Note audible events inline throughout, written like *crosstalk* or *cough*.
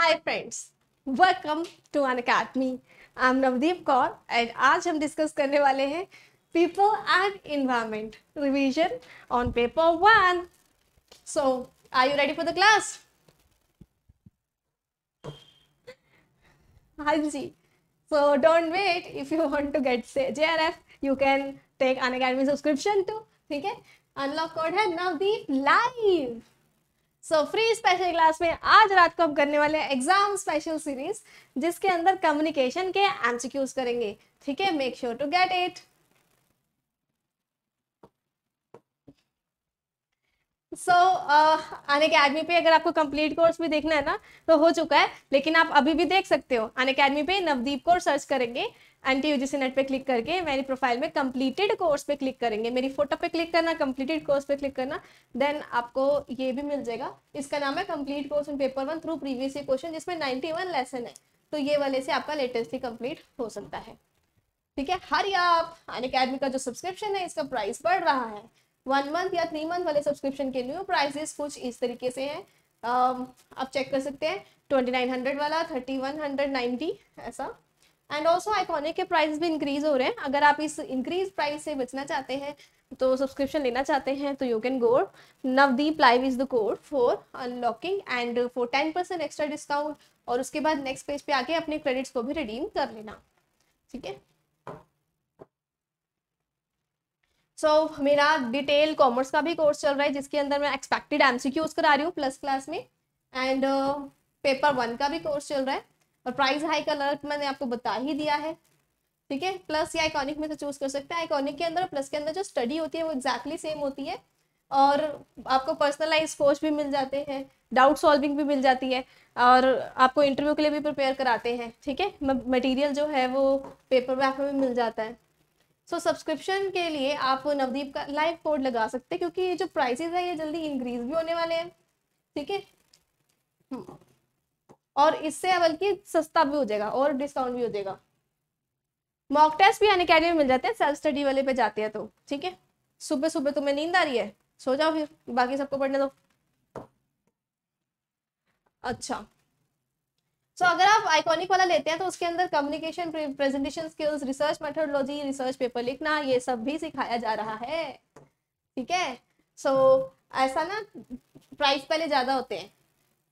Hi friends welcome to Unacademy I am Navdeep Kaur and आज हम discuss करने वाले हैं people and environment revision on paper one so are you ready for the class हाँ जी so don't wait if you want to get J R F you can take Unacademy subscription to ठीक है unlock code है Navdeep live so free special class में आज रात को हम करने वाले हैं एग्जाम स्पेशल सीरीज जिसके अंदर कम्युनिकेशन के एमसीक्यूज करेंगे ठीक है make sure to get it so so, un uh, academy पे अगर आपको कंप्लीट कोर्स भी देखना है ना तो हो चुका है लेकिन आप अभी भी देख सकते हो अन अकेडमी पे नवदीप कोर्स सर्च करेंगे एन टी यूजीसी नेट पे क्लिक करके मेरी प्रोफाइल में कंप्लीटेड कोर्स पे क्लिक करेंगे मेरी फोटो पे क्लिक करना कंप्लीटेड कोर्स पे क्लिक करना देन आपको ये भी मिल जाएगा इसका नाम है complete course in paper one through previous question जिसमें नाइन्टी वन लेसन है तो ये वाले से आपका लेटेस्ट ही कंप्लीट हो सकता है ठीक है हर आप अन अकेडमी का जो सब्सक्रिप्शन है इसका प्राइस बढ़ रहा है वन मंथ या थ्री मंथ वाले सब्सक्रिप्शन के लिए प्राइजेस कुछ इस तरीके से हैं um, आप चेक कर सकते हैं ट्वेंटी नाइन हंड्रेड वाला थर्टी वन हंड्रेड नाइन्टी ऐसा एंड ऑल्सो आइकॉनिक के प्राइस भी इंक्रीज हो रहे हैं अगर आप इस इंक्रीज प्राइस से बचना चाहते हैं तो सब्सक्रिप्शन लेना चाहते हैं तो you can go Navdeep live is the code for unlocking and for ten percent extra discount और उसके बाद नेक्स्ट पेज पे आके अपने क्रेडिट्स को भी रिडीम कर लेना ठीक है सो so, मेरा डिटेल कॉमर्स का भी कोर्स चल रहा है जिसके अंदर मैं एक्सपेक्टेड एम सी क्यूज करा रही हूँ प्लस क्लास में एंड पेपर वन का भी कोर्स चल रहा है और प्राइस का अलर्ट मैंने आपको बता ही दिया है ठीक है प्लस या आइकॉनिक में से तो चूज कर सकते हैं आइकॉनिक के अंदर प्लस के अंदर जो स्टडी होती है वो एग्जैक्टली exactly सेम होती है और आपको पर्सनलाइज कोच भी मिल जाते हैं डाउट सॉल्विंग भी मिल जाती है और आपको इंटरव्यू के लिए भी प्रिपेयर कराते हैं ठीक है मटेरियल जो है वो पेपर बैक में भी मिल जाता है सो so, सब्सक्रिप्शन के लिए आप नवदीप का लाइव कोड लगा सकते हैं क्योंकि ये जो प्राइसेस है ये जल्दी इंक्रीज भी होने वाले हैं ठीक है और इससे बल्कि सस्ता भी हो जाएगा और डिस्काउंट भी हो जाएगा मॉक टेस्ट भी आने में मिल जाते हैं सेल्फ स्टडी वाले पे जाते हैं तो ठीक है सुबह सुबह तुम्हें तो नींद आ रही है सो जाओ फिर बाकी सबको पढ़ने दो अच्छा सो so, अगर आप आइकॉनिक वाला लेते हैं तो उसके अंदर communication presentation skills research methodology research paper लिखना ये सब भी सिखाया जा रहा है ठीक है सो so, ऐसा ना प्राइस पहले ज़्यादा होते हैं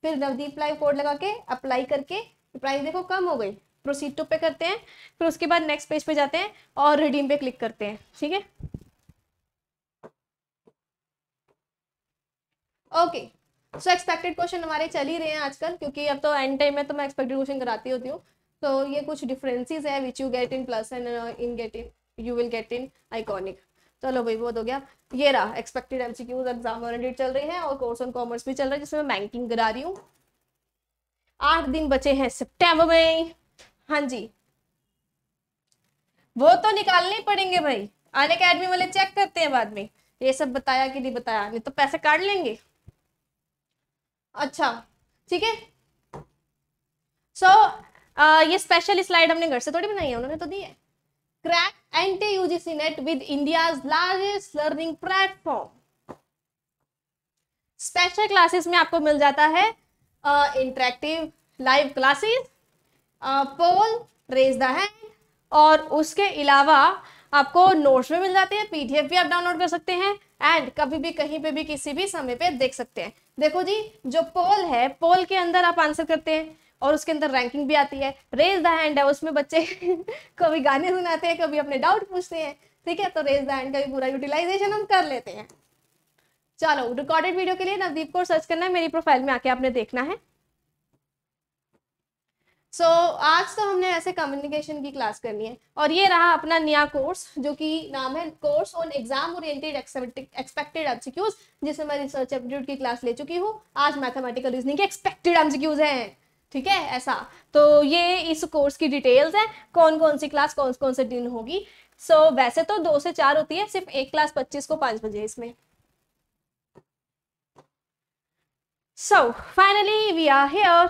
फिर नवदीप लाइव कोड लगा के अप्लाई करके प्राइस देखो कम हो गई प्रोसीड टू पे करते हैं फिर उसके बाद नेक्स्ट पेज पे जाते हैं और रिडीम पे क्लिक करते हैं ठीक है ओके सो एक्सपेक्टेड क्वेश्चन हमारे चल ही रहे हैं आजकल क्योंकि अब तो एंड टाइम में तो मैं एक्सपेक्टेड क्वेश्चन कराती होती हूँ तो so, ये कुछ डिफरेंसेस है which you get in plus and in get in you will get in iconic चलो भाई बहुत हो गया ये रहा एक्सपेक्टेड एमसीक्यूज एग्जाम ऑलरेडी चल रहे हैं और कोर्स ऑन कॉमर्स भी चल रहा है जिसमें मैं बैंकिंग करा रही हूँ आठ दिन बचे हैं सेप्टेम्बर में हाँ जी वो तो निकालने ही पड़ेंगे भाई अन अकेडमी वाले चेक करते हैं बाद में ये सब बताया कि नहीं बताया नहीं तो पैसे काट लेंगे अच्छा ठीक है सो uh, ये स्पेशल स्लाइड हमने घर से थोड़ी बनाई है उन्होंने तो दी है crack NT UGC net with India largest learning platform special classes में आपको मिल जाता है interactive live classes poll raise the hand और उसके अलावा आपको नोट्स में मिल जाते हैं पीडीएफ भी आप डाउनलोड कर सकते हैं एंड कभी भी कहीं पे भी किसी भी समय पे देख सकते हैं देखो जी जो पोल है पोल के अंदर आप आंसर करते हैं और उसके अंदर रैंकिंग भी आती है रेज द हैंड है उसमें बच्चे *laughs* कभी गाने सुनाते हैं कभी अपने डाउट पूछते हैं ठीक है तो रेज द हैंड का भी पूरा यूटिलाइजेशन हम कर लेते हैं चलो रिकॉर्डेड वीडियो के लिए नवदीप को सर्च करना है मेरी प्रोफाइल में आके आपने देखना है सो so, आज तो हमने ऐसे कम्युनिकेशन की क्लास करनी है और ये रहा अपना नया कोर्स जो कि नाम है course on exam oriented expected MCQs जिसमें मैं रिसर्च एप्टीट्यूड की क्लास ले चुकी हूँ आज मैथमेटिकल रीजनिंग के एक्सपेक्टेड एमसीक्यूज हैं ठीक है ऐसा तो ये इस कोर्स की डिटेल्स हैं कौन कौन सी क्लास कौन कौन से दिन होगी सो so, वैसे तो दो से चार होती है सिर्फ एक क्लास पच्चीस को पाँच बजे इसमें so finally we are here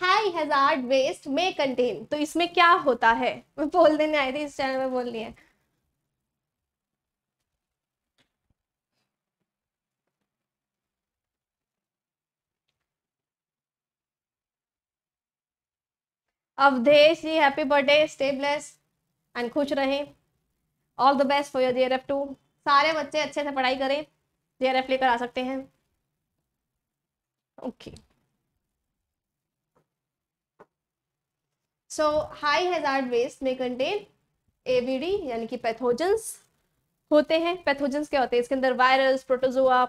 high hazard waste may contain तो इसमें क्या होता है मैं बोल देने आई थी इस चैनल में बोल रही है Awdhesh ji happy birthday stay bless and खुश रहें all the best for your J F too सारे बच्चे अच्छे से पढ़ाई करें जे लेकर आ सकते हैं okay okay. So high hazard waste में कंटेन एवीडी यानी कि पैथोजेंस होते हैं पैथोजेंस क्या होते हैं इसके अंदर वायरस प्रोटोजोआ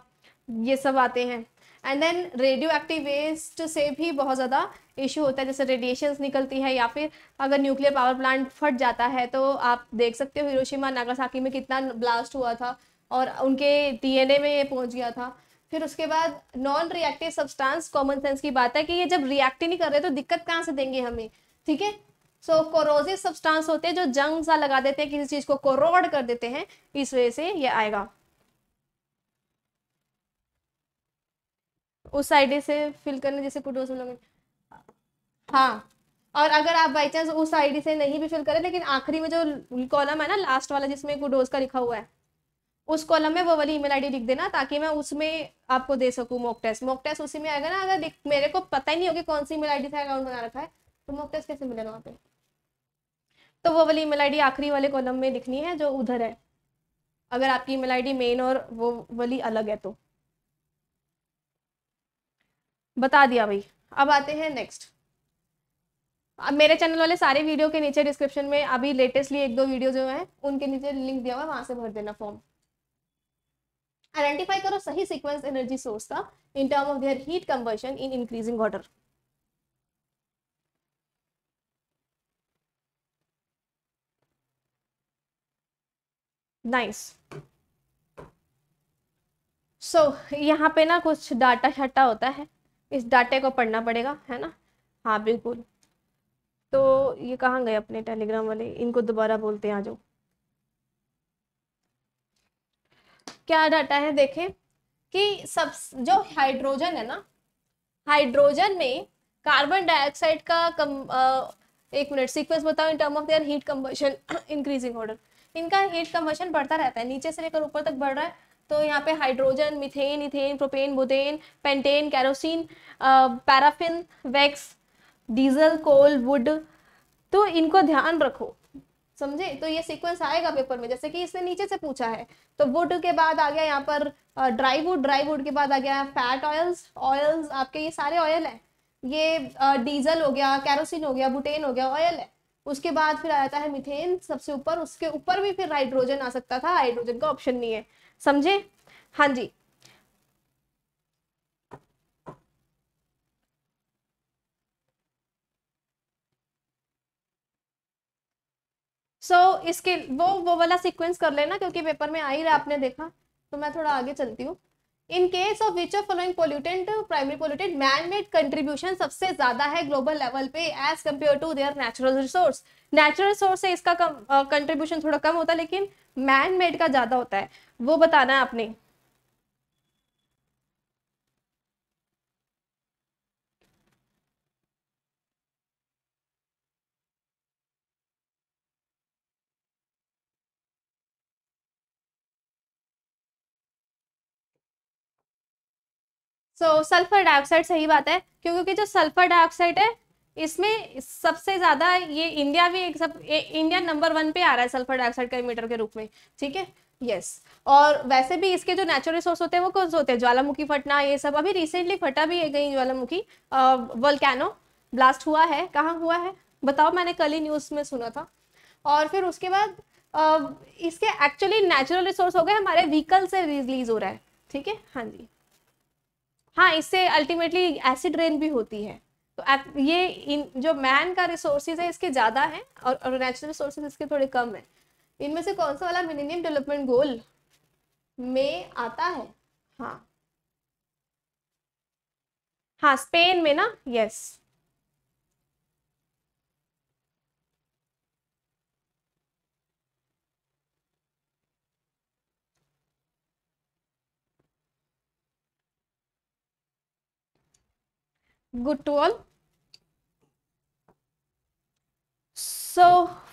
ये सब आते हैं and then radioactive waste से भी बहुत ज़्यादा इशू होता है जैसे रेडिएशंस निकलती है या फिर अगर न्यूक्लियर पावर प्लांट फट जाता है तो आप देख सकते हो हिरोशिमा नागासाकी में कितना ब्लास्ट हुआ था और उनके डीएनए में ये पहुंच गया था फिर उसके बाद non reactive substance common sense की बात है कि ये जब रिएक्ट ही नहीं कर रहे तो दिक्कत कहाँ से देंगे हमें ठीक है सो कोरोजिव सब्सटेंस होते हैं जो जंग सा लगा देते हैं किसी चीज को कोरोड कर देते हैं इस वजह से ये आएगा उस साइड से फिल करने जैसे कुटोस हाँ और अगर आप बाई चांस उस साइड से नहीं भी फिल करें लेकिन आखिरी में जो कॉलम है ना लास्ट वाला जिसमें कुडोज का लिखा हुआ है उस कॉलम में वो वाली ईमेल आईडी लिख देना ताकि मैं उसमें आपको दे सकूं मॉक टेस्ट मॉक टेस्ट उसी में आएगा ना अगर मेरे को पता ही नहीं होगी कौन सी ईमेल आईडी से अकाउंट बना रखा है तो प्रोमोटर्स कैसे मिले वहाँ पे तो वो वाली ईमेल आईडी आखिरी वाले कॉलम में लिखनी है जो उधर है अगर आपकी ईमेल आईडी मेन और वो वाली अलग है तो बता दिया भाई अब आते हैं नेक्स्ट अब मेरे चैनल वाले सारे वीडियो के नीचे डिस्क्रिप्शन में अभी लेटेस्टली एक दो वीडियो जो है उनके नीचे लिंक दिया हुआ है वहां से भर देना फॉर्म आइडेंटिफाई करो सही सीक्वेंस एनर्जी सोर्स का in term of their heat conversion in increasing water nice so यहाँ पे ना कुछ डाटा शाटा होता है इस डाटे को पढ़ना पड़ेगा है ना हाँ बिल्कुल तो ये कहाँ गए अपने टेलीग्राम वाले इनको दोबारा बोलते हैं आ जाओ क्या डाटा है देखें कि सब जो हाइड्रोजन है ना हाइड्रोजन में कार्बन डाइऑक्साइड का कम आ, एक मिनट सीक्वेंस बताओ in term of their heat combustion increasing order इनका हीट कन्वर्शन बढ़ता रहता है नीचे से लेकर ऊपर तक बढ़ रहा है तो यहाँ पे hydrogen methane ethane propane butane pentane kerosene paraffin wax diesel coal wood तो इनको ध्यान रखो समझे तो ये सीक्वेंस आएगा पेपर में जैसे कि इसने नीचे से पूछा है तो वुड के बाद आ गया यहाँ पर ड्राई वुड ड्राई वुड के बाद आ गया फैट ऑयल्स ऑयल्स आपके ये सारे ऑयल हैं ये डीजल हो गया कैरोसिन हो गया बुटेन हो गया ऑयल है उसके बाद फिर जाता है मिथेन सबसे ऊपर उसके ऊपर भी फिर हाइड्रोजन आ सकता था हाइड्रोजन का ऑप्शन नहीं है समझे हाँ जी सो so, इसके वो वो वाला सीक्वेंस कर लेना क्योंकि पेपर में आ ही रहा आपने देखा तो मैं थोड़ा आगे चलती हूँ in case of which of following pollutant primary pollutant man made contribution सबसे ज्यादा है ग्लोबल लेवल पे as compare to their natural resource natural resource से इसका कंट्रीब्यूशन uh, थोड़ा कम होता है लेकिन मैन मेड का ज्यादा होता है वो बताना है आपने सो सल्फर डाइऑक्साइड सही बात है क्योंकि जो सल्फर डाइऑक्साइड है इसमें सबसे ज्यादा ये इंडिया भी एक सब ए, इंडिया नंबर वन पे आ रहा है सल्फर डाइऑक्साइड का मीटर के रूप में ठीक है यस yes. और वैसे भी इसके जो नेचुरल रिसोर्स होते हैं वो कौन से होते हैं ज्वालामुखी फटना ये सब अभी रिसेंटली फटा भी है कहीं ज्वालामुखी वल्कैनो ब्लास्ट हुआ है कहाँ हुआ है बताओ मैंने कल ही न्यूज में सुना था और फिर उसके बाद आ, इसके एक्चुअली नेचुरल रिसोर्स हो गए हमारे व्हीकल से रिलीज हो रहा है ठीक है हाँ जी हाँ इससे अल्टीमेटली एसिड रेन भी होती है तो ये इन जो मैन का रिसोर्सेज है इसके ज़्यादा है और, नेचुरल रिसोर्सेज इसके थोड़े कम है इनमें से कौन सा वाला मिलेनियम डेवलपमेंट गोल में आता है हाँ हाँ स्पेन में ना yes good to all so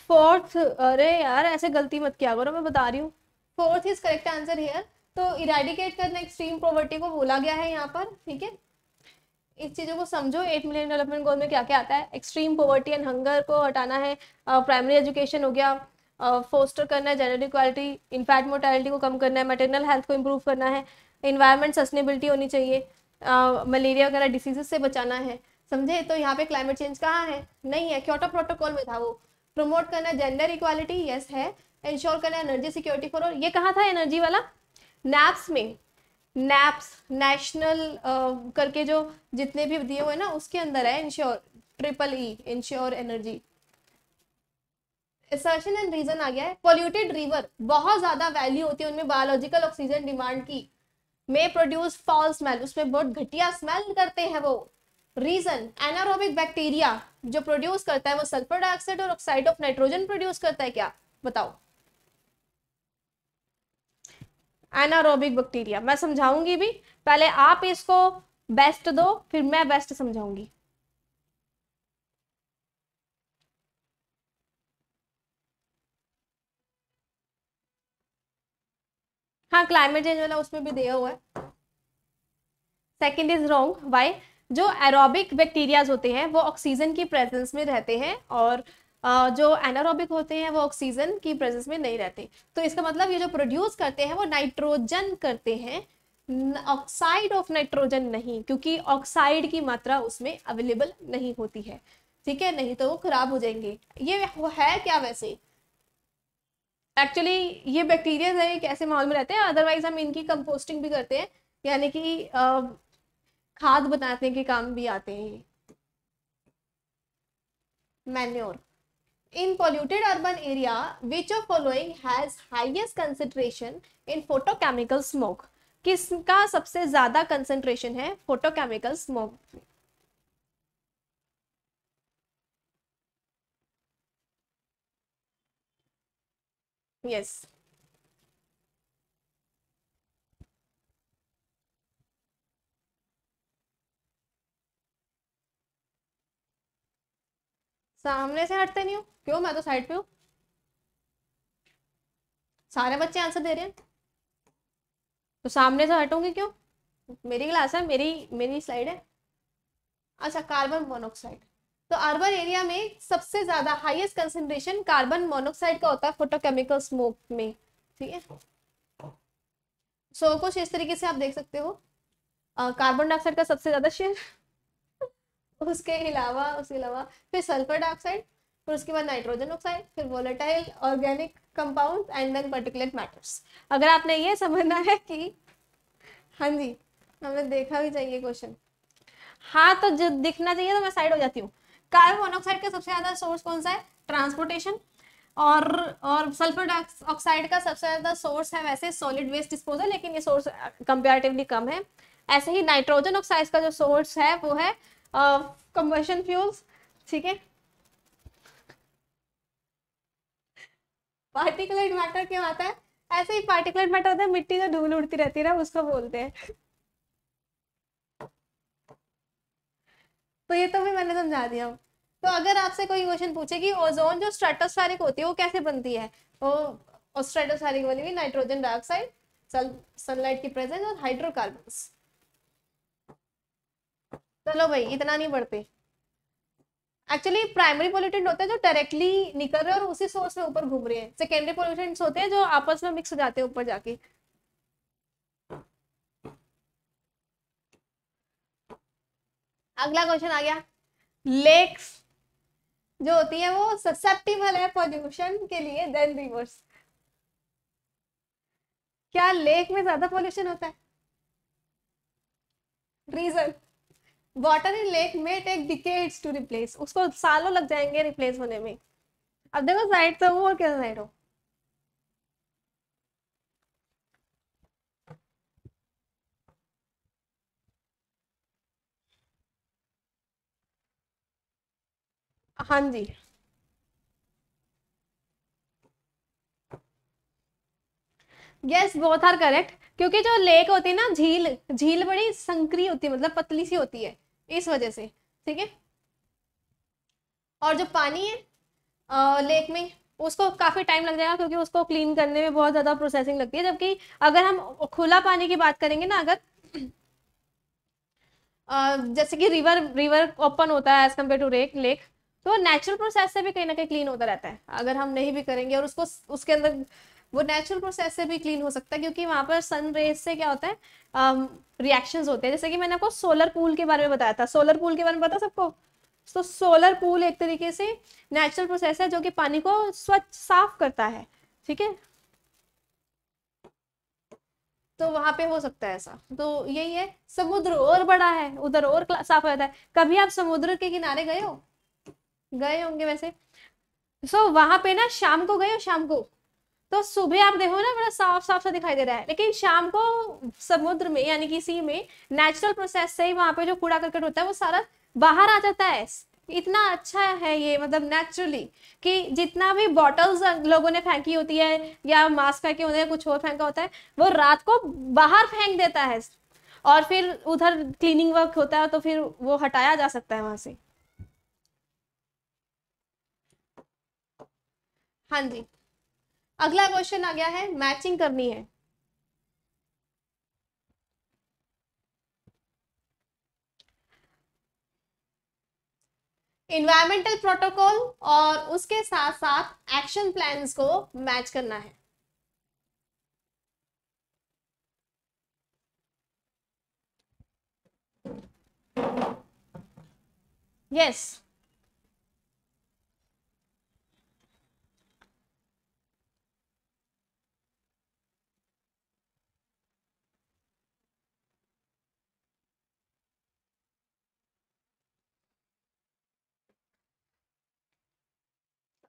fourth अरे यार ऐसे गलती मत किया करो मैं बता रही हूँ fourth is correct answer here तो इराडिकेट करना एक्सट्रीम प्रॉवर्टी को बोला गया है यहाँ पर ठीक है इस चीज़ों को समझो एट मिलियन डेवलपमेंट गोल में क्या क्या आता है एक्सट्रीम पॉवर्टी एंड हंगर को हटाना है प्राइमरी uh, एजुकेशन हो गया फोस्टर uh, करना है जेंडर इक्वालिटी इन्फैक्ट मोर्टेलिटी को कम करना है मटेरियल हेल्थ को इम्प्रूव करना है इन्वायरमेंट सस्टेनेबिलिटी होनी चाहिए मलेरिया वगैरह डिसीजेज से बचाना है समझे तो यहाँ पे क्लाइमेट चेंज कहाँ है नहीं है क्योटो प्रोटोकॉल में था वो प्रमोट करना जेंडर इक्वालिटी यस है इंश्योर करना एनर्जी सिक्योरिटी फॉर ऑल ये कहाँ था एनर्जी वाला नैप्स में नैप्स नेशनल करके जो जितने भी दिए हुए ना उसके अंदर है ensure triple E ensure energy assertion and reason आ गया है पोल्यूटेड रिवर बहुत ज्यादा वैल्यू होती है उनमें बायोलॉजिकल ऑक्सीजन डिमांड की मे प्रोड्यूस फॉल स्मेल उसमें बहुत घटिया स्मेल करते हैं वो रीजन एनारोबिक बैक्टीरिया जो प्रोड्यूस करता है वो सल्फर डाइऑक्साइड और ऑक्साइड ऑफ नाइट्रोजन प्रोड्यूस करता है क्या बताओ एनारोबिक बैक्टीरिया मैं समझाऊंगी भी पहले आप इसको बेस्ट दो फिर मैं बेस्ट समझाऊंगी हाँ क्लाइमेट चेंज वाला उसमें भी दिया हुआ है सेकेंड इज रॉन्ग वाई जो एरोबिक बैक्टीरियाज होते हैं वो ऑक्सीजन की प्रेजेंस में रहते हैं और जो एनारोबिक होते हैं वो ऑक्सीजन की प्रेजेंस में नहीं रहते तो इसका मतलब ये जो प्रोड्यूस करते हैं वो नाइट्रोजन करते हैं ऑक्साइड ऑफ नाइट्रोजन नहीं क्योंकि ऑक्साइड की मात्रा उसमें अवेलेबल नहीं होती है ठीक है नहीं तो वो खराब हो जाएंगे ये है क्या वैसे एक्चुअली ये बैक्टीरिया है एक ऐसे माहौल में रहते हैं अदरवाइज हम इनकी कंपोस्टिंग भी करते हैं यानी कि खाद बनाने के काम भी आते हैं manure in polluted urban area which of following has highest concentration in photochemical smoke किसका सबसे ज्यादा कंसेंट्रेशन है फोटोकेमिकल स्मोक Yes. सामने से हटते नहीं हो क्यों मैं तो साइड पे हूँ सारे बच्चे आंसर दे रहे हैं तो सामने से हटोगे क्यों मेरी क्लास है मेरी मेरी स्लाइड है अच्छा कार्बन मोनोक्साइड तो अर्बन एरिया में सबसे ज्यादा हाईएस्ट कंसेंट्रेशन कार्बन मोनोक्साइड का होता है फोटोकेमिकल स्मोक में ठीक है सो कुछ इस तरीके से आप देख सकते हो कार्बन डाइऑक्साइड का सबसे ज्यादा शेयर उसके अलावा उसके अलावा फिर सल्फर डाइऑक्साइड फिर उसके बाद नाइट्रोजन ऑक्साइड फिर volatile organic compound and then particulate matters अगर आपने ये समझना है कि हाँ जी हमें देखा भी चाहिए क्वेश्चन हाँ तो जो दिखना चाहिए तो मैं साइड हो जाती हूँ कार्बन मोनोऑक्साइड का सबसे ज़्यादा सोर्स कौन सा है ट्रांसपोर्टेशन और और सल्फर ऑक्साइड का सबसे ज़्यादा सोर्स है वैसे सॉलिड वेस्ट डिस्पोजल लेकिन ये सोर्स कंपेरेटिवली कम है ऐसे ही नाइट्रोजन ऑक्साइड का जो सोर्स है वो है कंबशन फ्यूल्स ठीक है पार्टिकुलेट मैटर क्यों आता है ऐसे ही पार्टिकुलेट मैटर होता है मिट्टी जो धूल उड़ती रहती है ना उसको बोलते हैं तो ये तो भी मैंने समझा दिया तो अगर आपसे कोई क्वेश्चन पूछे कि ओजोन जो स्ट्रेटोस्फेरिक होती है वो कैसे बनती है वो और स्ट्रेटोस्फेरिक वाली भी नाइट्रोजन डाइऑक्साइड सनलाइट की प्रेजेंस और हाइड्रोकार्बन चलो भाई इतना नहीं बढ़ते एक्चुअली प्राइमरी पोल्यूटेंट होते हैं जो डायरेक्टली निकल रहे हैं और उसी सोर्स में ऊपर घूम रहे हैं सेकेंडरी पोल्यूटेंट्स होते हैं जो आपस में मिक्स हो जाते हैं ऊपर जाके अगला क्वेश्चन आ गया लेक्स जो होती है वो ससेप्टिबल है पॉल्यूशन के लिए देन रिवर्स क्या लेक में ज्यादा पॉल्यूशन होता है रीजन वाटर इन लेक में टेक डिकेड्स टू रिप्लेस उसको सालों लग जाएंगे रिप्लेस होने में अब देखो साइड तो वो और क्या साइड हो हाँ जी यस बोथ आर करेक्ट क्योंकि जो लेक होती है ना झील झील बड़ी संक्रिय होती है मतलब पतली सी होती है इस वजह से ठीक है और जो पानी है आ, लेक में उसको काफ़ी टाइम लग जाएगा क्योंकि उसको क्लीन करने में बहुत ज़्यादा प्रोसेसिंग लगती है जबकि अगर हम खुला पानी की बात करेंगे ना अगर आ, जैसे कि रिवर रिवर ओपन होता है एज कम्पेयर टू रेक लेक तो नेचुरल प्रोसेस से भी कहीं ना कहीं क्लीन होता रहता है अगर हम नहीं भी करेंगे और उसको उसके अंदर वो नेचुरल प्रोसेस से भी क्लीन हो सकता है क्योंकि वहाँ पर सन रेज से क्या होता है रिएक्शंस um, होते हैं जैसे कि मैंने आपको सोलर पूल के बारे में बताया था सोलर पूल के बारे में पता सबको तो सोलर पूल एक तरीके से नेचुरल प्रोसेस है जो कि पानी को स्वच्छ साफ करता है ठीक है तो वहां पे हो सकता है ऐसा तो यही है समुद्र और बड़ा है उधर और साफ हो जाता है कभी आप समुद्र के किनारे गए हो गए होंगे वैसे सो so, वहां पे ना शाम को गए हो शाम को तो सुबह आप देखो ना बड़ा साफ साफ सा दिखाई दे रहा है लेकिन शाम को समुद्र में यानी कि सी में नेचुरल प्रोसेस से ही वहां पे जो कूड़ा करकट होता है वो सारा बाहर आ जाता है इतना अच्छा है ये मतलब नेचुरली कि जितना भी बॉटल्स लोगों ने फेंकी होती है या मास्क फेंके होते हैं कुछ और फेंका होता है वो रात को बाहर फेंक देता है और फिर उधर क्लीनिंग वर्क होता है तो फिर वो हटाया जा सकता है वहां से हाँ जी अगला क्वेश्चन आ गया है मैचिंग करनी है इन्वायरमेंटल प्रोटोकॉल और उसके साथ साथ एक्शन प्लान्स को मैच करना है यस yes.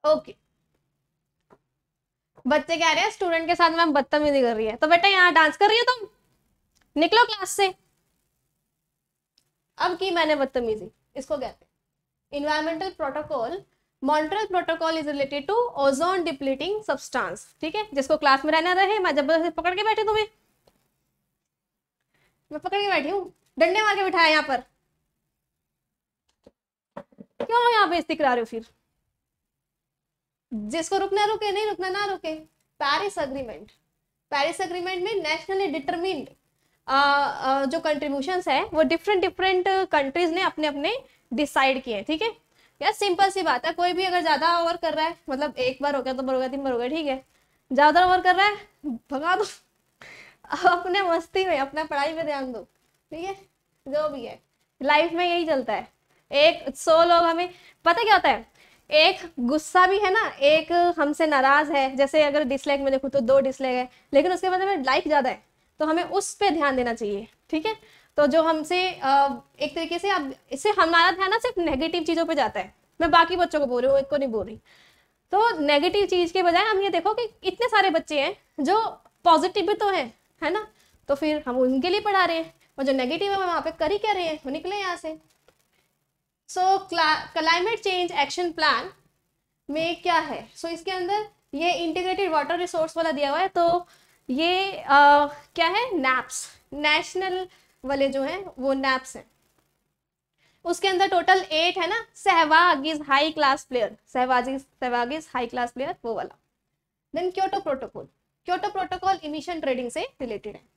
ओके बच्चे कह रहे हैं स्टूडेंट के साथ मैम बदतमीजी कर रही है तो बेटा यहाँ डांस कर रही हो तुम निकलो क्लास से अब की मैंने बदतमीजी इसको कहते हैं environmental protocol Montreal protocol is related to ozone depleting substance ठीक है जिसको क्लास में रहना रहे मैं जबरदस्ती पकड़ के बैठी तुम्हें मैं पकड़ के बैठी हूँ डंडे मार के बिठाया यहाँ पर क्यों यहाँ पे इस्ती रहे हो फिर जिसको रुकना रुके नहीं रुकना ना रुके पेरिस अग्रीमेंट पेरिस अग्रीमेंट में नेशनली डिटरमिंड जो कंट्रीब्यूशन है वो डिफरेंट डिफरेंट कंट्रीज ने अपने अपने डिसाइड किए ठीक है यार सिंपल सी बात है कोई भी अगर ज्यादा ओवर कर रहा है मतलब एक बार हो गया दो तो बार हो गया तीन बार हो गया ठीक है ज्यादा ओवर कर रहा है भगा दो अपने मस्ती में अपना पढ़ाई में ध्यान दो ठीक है जो भी है लाइफ में यही चलता है एक सौ लोग हमें पता क्या होता है एक गुस्सा भी है ना एक हमसे नाराज है जैसे अगर डिसलाइक में देखूँ तो दो डिसलाइक है लेकिन उसके बाद हमें लाइक ज़्यादा है तो हमें उस पर ध्यान देना चाहिए ठीक है तो जो हमसे एक तरीके से अब इससे हमारा ध्यान ना सिर्फ नेगेटिव चीज़ों पर जाता है मैं बाकी बच्चों को बोल रही हूँ एक को नहीं बोल रही तो नेगेटिव चीज़ के बजाय हम ये देखो कि इतने सारे बच्चे हैं जो पॉजिटिव भी तो हैं है ना तो फिर हम उनके लिए पढ़ा रहे हैं और जो नेगेटिव है वहाँ पे कर ही कह रहे हैं वो निकले यहाँ से so climate change action plan में क्या है सो so, इसके अंदर ये इंटीग्रेटेड वाटर रिसोर्स वाला दिया हुआ है तो ये आ, क्या है नैप्स नेशनल वाले जो हैं वो नैप्स हैं उसके अंदर टोटल एट है ना Sehwag is high class player Sehwag is Sehwag is high class player वो वाला then Kyoto protocol Kyoto protocol emission trading से रिलेटेड है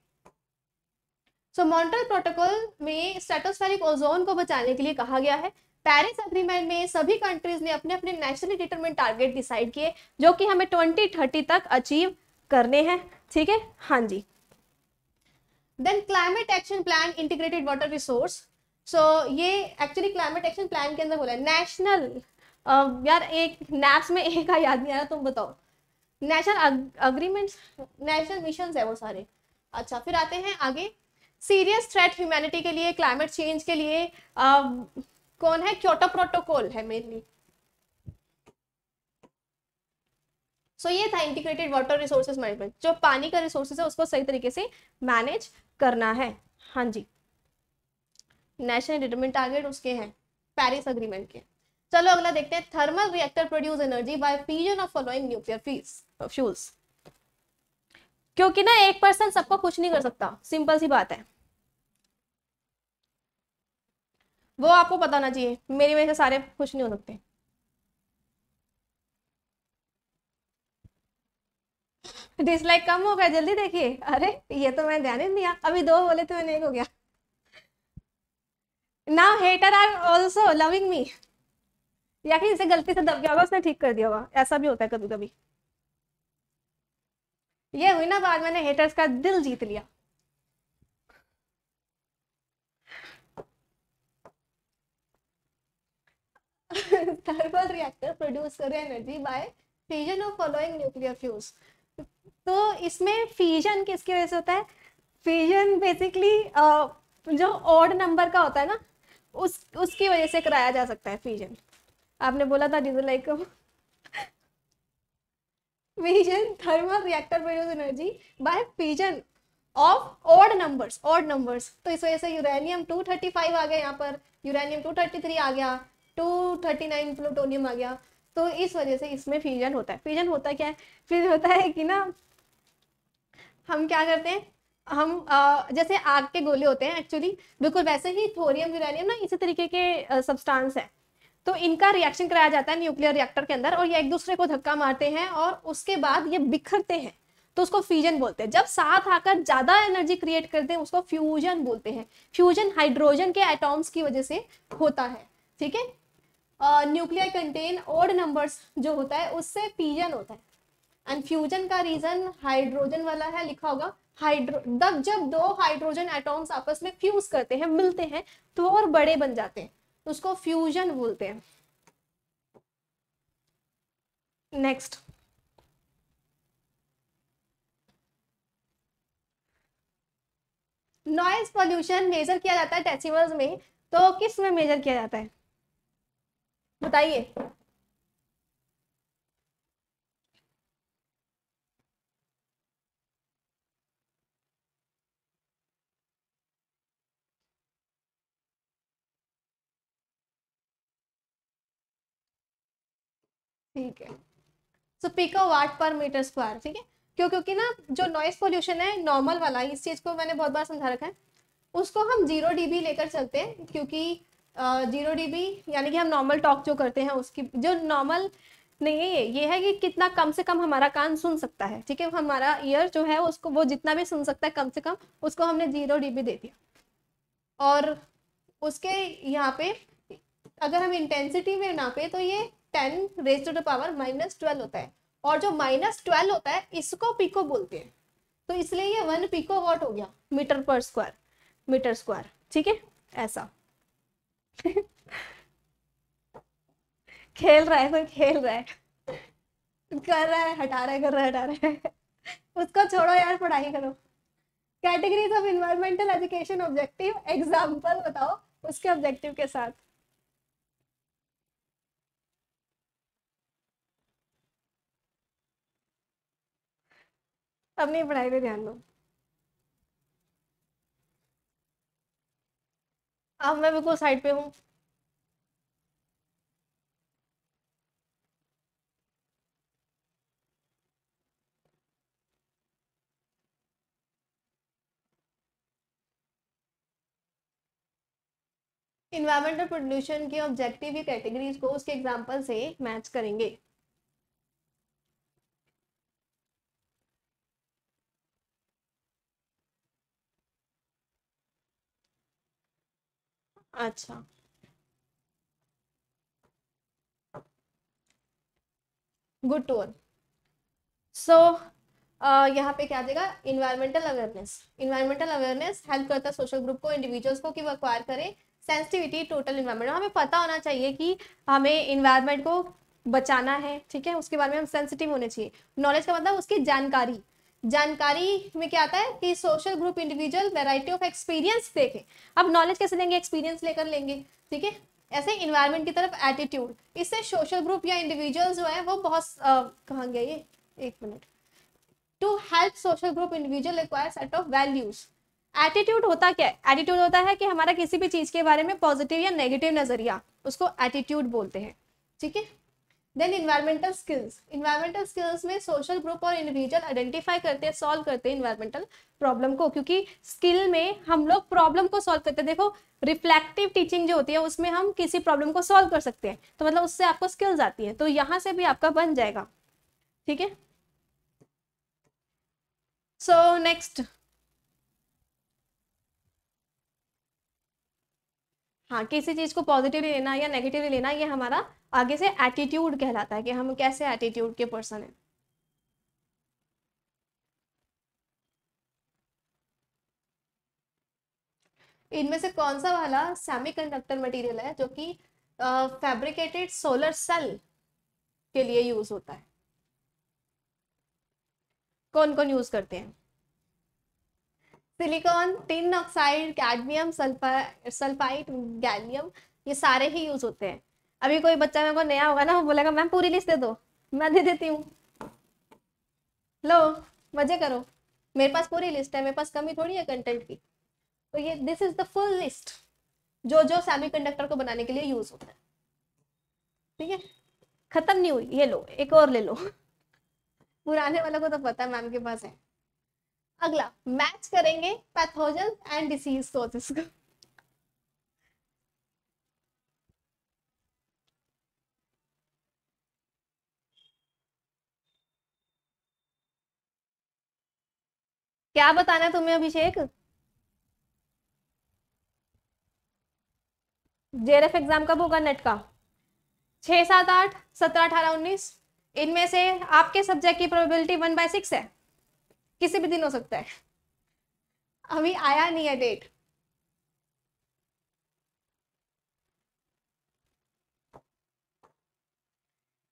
सो मॉन्ट्रल प्रोटोकॉल में स्ट्रेटोस्फेरिक ओजोन को बचाने के लिए कहा गया है पेरिस अग्रीमेंट में सभी कंट्रीज ने अपने अपने नेशनली डिटरमेंट टारगेट डिसाइड किए जो कि हमें ट्वेंटी थर्टी तक अचीव करने हैं ठीक है हाँ जी then climate action plan integrated water resource so ये एक्चुअली क्लाइमेट एक्शन प्लान के अंदर बोला है नेशनल uh, यार एक नैप्स में एक का याद नहीं आ रहा तुम बताओ नेशनल अग्रीमेंट्स नेशनल मिशन है वो सारे अच्छा फिर आते हैं आगे सीरियस थ्रेट ह्यूमैनिटी के लिए क्लाइमेट चेंज के लिए आ, कौन है क्योटो प्रोटोकॉल है मेनली सो so, ये था इंटीग्रेटेड वाटर रिसोर्सेज मैनेजमेंट जो पानी का रिसोर्सेज है उसको सही तरीके से मैनेज करना है हाँ जी नेशनल डिटर्मिन टारगेट उसके हैं पेरिस अग्रीमेंट के चलो अगला देखते हैं thermal reactor produce energy by fusion of following nuclear fuels क्योंकि ना एक पर्सन सबको कुछ नहीं कर सकता सिंपल सी बात है वो आपको पता होना चाहिए मेरी वजह से सारे खुश नहीं हो सकते डिसलाइक कम हो गया जल्दी देखिए अरे ये तो मैंने ध्यान ही नहीं दिया अभी दो बोले तो मैंने एक हो गया now hater are also loving me या फिर इसे गलती से दब गया होगा उसने ठीक कर दिया होगा ऐसा भी होता है कभी कभी ये हुई ना बाद मैंने हेटर्स का दिल जीत लिया थर्मल रिएक्टर प्रोड्यूस करे energy by fusion of following nuclear fuse तो इसमें फ्यूजन किसकी वजह से होता है फ्यूजन बेसिकली जो ऑड नंबर का होता है ना उस उसकी वजह से कराया जा सकता है फ्यूजन आपने बोला था diesel like fusion thermal reactor produce energy by fusion of odd numbers odd numbers तो इस वजह से यूरेनियम 235 आ गया यहाँ पर यूरेनियम 233 आ गया टू थर्टी नाइन प्लूटोनियम आ गया तो इस वजह से इसमें फ्यूजन होता है फ्यूजन होता क्या है फ्यूजन होता है कि ना हम क्या करते हैं हम आ, जैसे आग के गोले होते हैं एक्चुअली बिल्कुल वैसे ही थोरियम यूरेनियम ना इसी तरीके के सब्सटेंस है तो इनका रिएक्शन कराया जाता है न्यूक्लियर रिएक्टर के अंदर और ये एक दूसरे को धक्का मारते हैं और उसके बाद ये बिखरते हैं तो उसको फ्यूजन बोलते हैं जब साथ आकर ज्यादा एनर्जी क्रिएट करते हैं उसको फ्यूजन बोलते हैं फ्यूजन हाइड्रोजन के एटॉम्स की वजह से होता है ठीक है न्यूक्लियर कंटेन ओड नंबर्स जो होता है उससे पीजन होता है एंड फ्यूजन का रीजन हाइड्रोजन वाला है लिखा होगा हाइड्रो दब जब दो हाइड्रोजन एटॉम्स आपस में फ्यूज करते हैं मिलते हैं तो और बड़े बन जाते हैं तो उसको फ्यूजन बोलते हैं नेक्स्ट नॉइज पॉल्यूशन मेजर किया जाता है डेसिमल्स में तो किस में मेजर किया जाता है बताइए ठीक है सो पिको वाट पर मीटर स्क्वायर ठीक है क्यों क्योंकि ना जो नॉइस पोल्यूशन है नॉर्मल वाला इस चीज को मैंने बहुत बार समझा रखा है उसको हम जीरो डीबी लेकर चलते हैं क्योंकि जीरो डी बी यानी कि हम नॉर्मल टॉक जो करते हैं उसकी जो नॉर्मल नहीं है ये ये है कि कितना कम से कम हमारा कान सुन सकता है ठीक है हमारा ईयर जो है उसको वो जितना भी सुन सकता है कम से कम उसको हमने जीरो डी दे दिया और उसके यहाँ पे अगर हम इंटेंसिटी में नापे तो ये ten raise to the power minus twelve होता है और जो माइनस ट्वेल्व होता है इसको पिको बोलते हैं तो इसलिए ये वन पिको वॉट हो गया मीटर पर स्क्वायर मीटर स्क्वायर ठीक है ऐसा *laughs* खेल रहा है कोई खेल रहा है कर रहा है हटा रहा है कर रहा है हटा रहा है *laughs* उसको छोड़ो यार पढ़ाई करो categories of environmental education objective example बताओ उसके ऑब्जेक्टिव के साथ अपनी पढ़ाई पे ध्यान दो अब मैं बिल्कुल साइड पे हूँ इन्वायरमेंटल पोल्यूशन के ऑब्जेक्टिव कैटेगरीज को उसके एग्जाम्पल से मैच करेंगे अच्छा गुड टोन सो यहाँ पे क्या देगा environmental awareness environmental awareness help करता है सोशल ग्रुप को इंडिविजुअल्स को कि वो अक्वायर करें सेंसिटिविटी टोटल इन्वायरमेंट हमें पता होना चाहिए कि हमें इन्वायरमेंट को बचाना है ठीक है उसके बारे में हम सेंसिटिव होने चाहिए नॉलेज का मतलब उसकी जानकारी जानकारी में क्या आता है कि social group individual variety of experience देखें अब नॉलेज कैसे लेंगे एक्सपीरियंस लेकर लेंगे ठीक है ऐसे इन्वायरमेंट की तरफ एटीट्यूड इससे सोशल ग्रुप या इंडिविजुअल जो है वो बहुत कहाँ गया ये एक minute to help social group individual require set of values attitude होता क्या है एटीट्यूड होता है कि हमारा किसी भी चीज़ के बारे में पॉजिटिव या नेगेटिव नज़रिया उसको एटीट्यूड बोलते हैं ठीक है then environmental skills environmental skills में सोशल ग्रुप और इंडिविजुअल आइडेंटिफाई करते हैं सॉल्व करते हैं इन्वायरमेंटल प्रॉब्लम को क्योंकि स्किल में हम लोग प्रॉब्लम को सॉल्व करते हैं देखो रिफ्लेक्टिव टीचिंग जो होती है उसमें हम किसी प्रॉब्लम को सॉल्व कर सकते हैं तो मतलब उससे आपको स्किल्स आती है तो यहाँ से भी आपका बन जाएगा ठीक है सो नेक्स्ट हाँ किसी चीज़ को पॉजिटिवली लेना या नेगेटिवली लेना ये हमारा आगे से एटीट्यूड कहलाता है कि हम कैसे एटीट्यूड के पर्सन हैं इनमें से कौन सा वाला सेमीकंडक्टर मटेरियल है जो कि फैब्रिकेटेड सोलर सेल के लिए यूज होता है कौन कौन यूज करते हैं silicon tin oxide cadmium sulpha sulphide gallium ये सारे ही यूज होते हैं अभी कोई बच्चा मेरे को नया होगा ना वो बोलेगा मैम पूरी लिस्ट दे दो मैं दे देती हूँ लो मजे करो मेरे पास पूरी लिस्ट है मेरे पास कमी थोड़ी है कंटेंट की तो ये this is the full list जो जो सेमीकंडक्टर को बनाने के लिए यूज होता है ठीक है खत्म नहीं हुई ये लो एक और ले लो *laughs* पुराने वाला को तो पता है मैम के पास है अगला मैच करेंगे पैथोजन एंड डिसीज सोर्सेस को क्या बताना है तुम्हें अभिषेक जेरफ एग्जाम कब होगा नेट का छह सात आठ सत्रह अठारह उन्नीस इनमें से आपके सब्जेक्ट की प्रोबेबिलिटी वन बाय सिक्स है किसी भी दिन हो सकता है अभी आया नहीं है डेट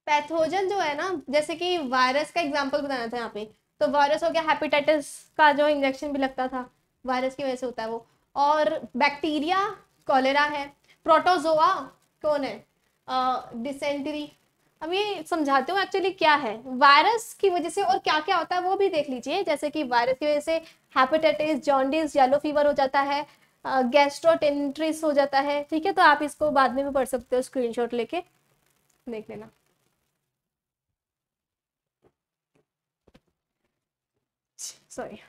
पैथोजन जो है ना जैसे कि वायरस का एग्जांपल बताना था यहाँ पे तो वायरस हो गया हेपेटाइटिस का जो इंजेक्शन भी लगता था वायरस की वजह से होता है वो और बैक्टीरिया कॉलेरा है प्रोटोजोआ कौन है डिसेंटरी अब ये समझाते हूँ एक्चुअली क्या है वायरस की वजह से और क्या क्या होता है वो भी देख लीजिए जैसे कि वायरस की वजह से हेपेटाइटिस जॉन्डिस येलो फीवर हो जाता है गैस्ट्रोटेंट्रिस हो जाता है ठीक है तो आप इसको बाद में भी पढ़ सकते हो स्क्रीनशॉट लेके देख लेना सॉरी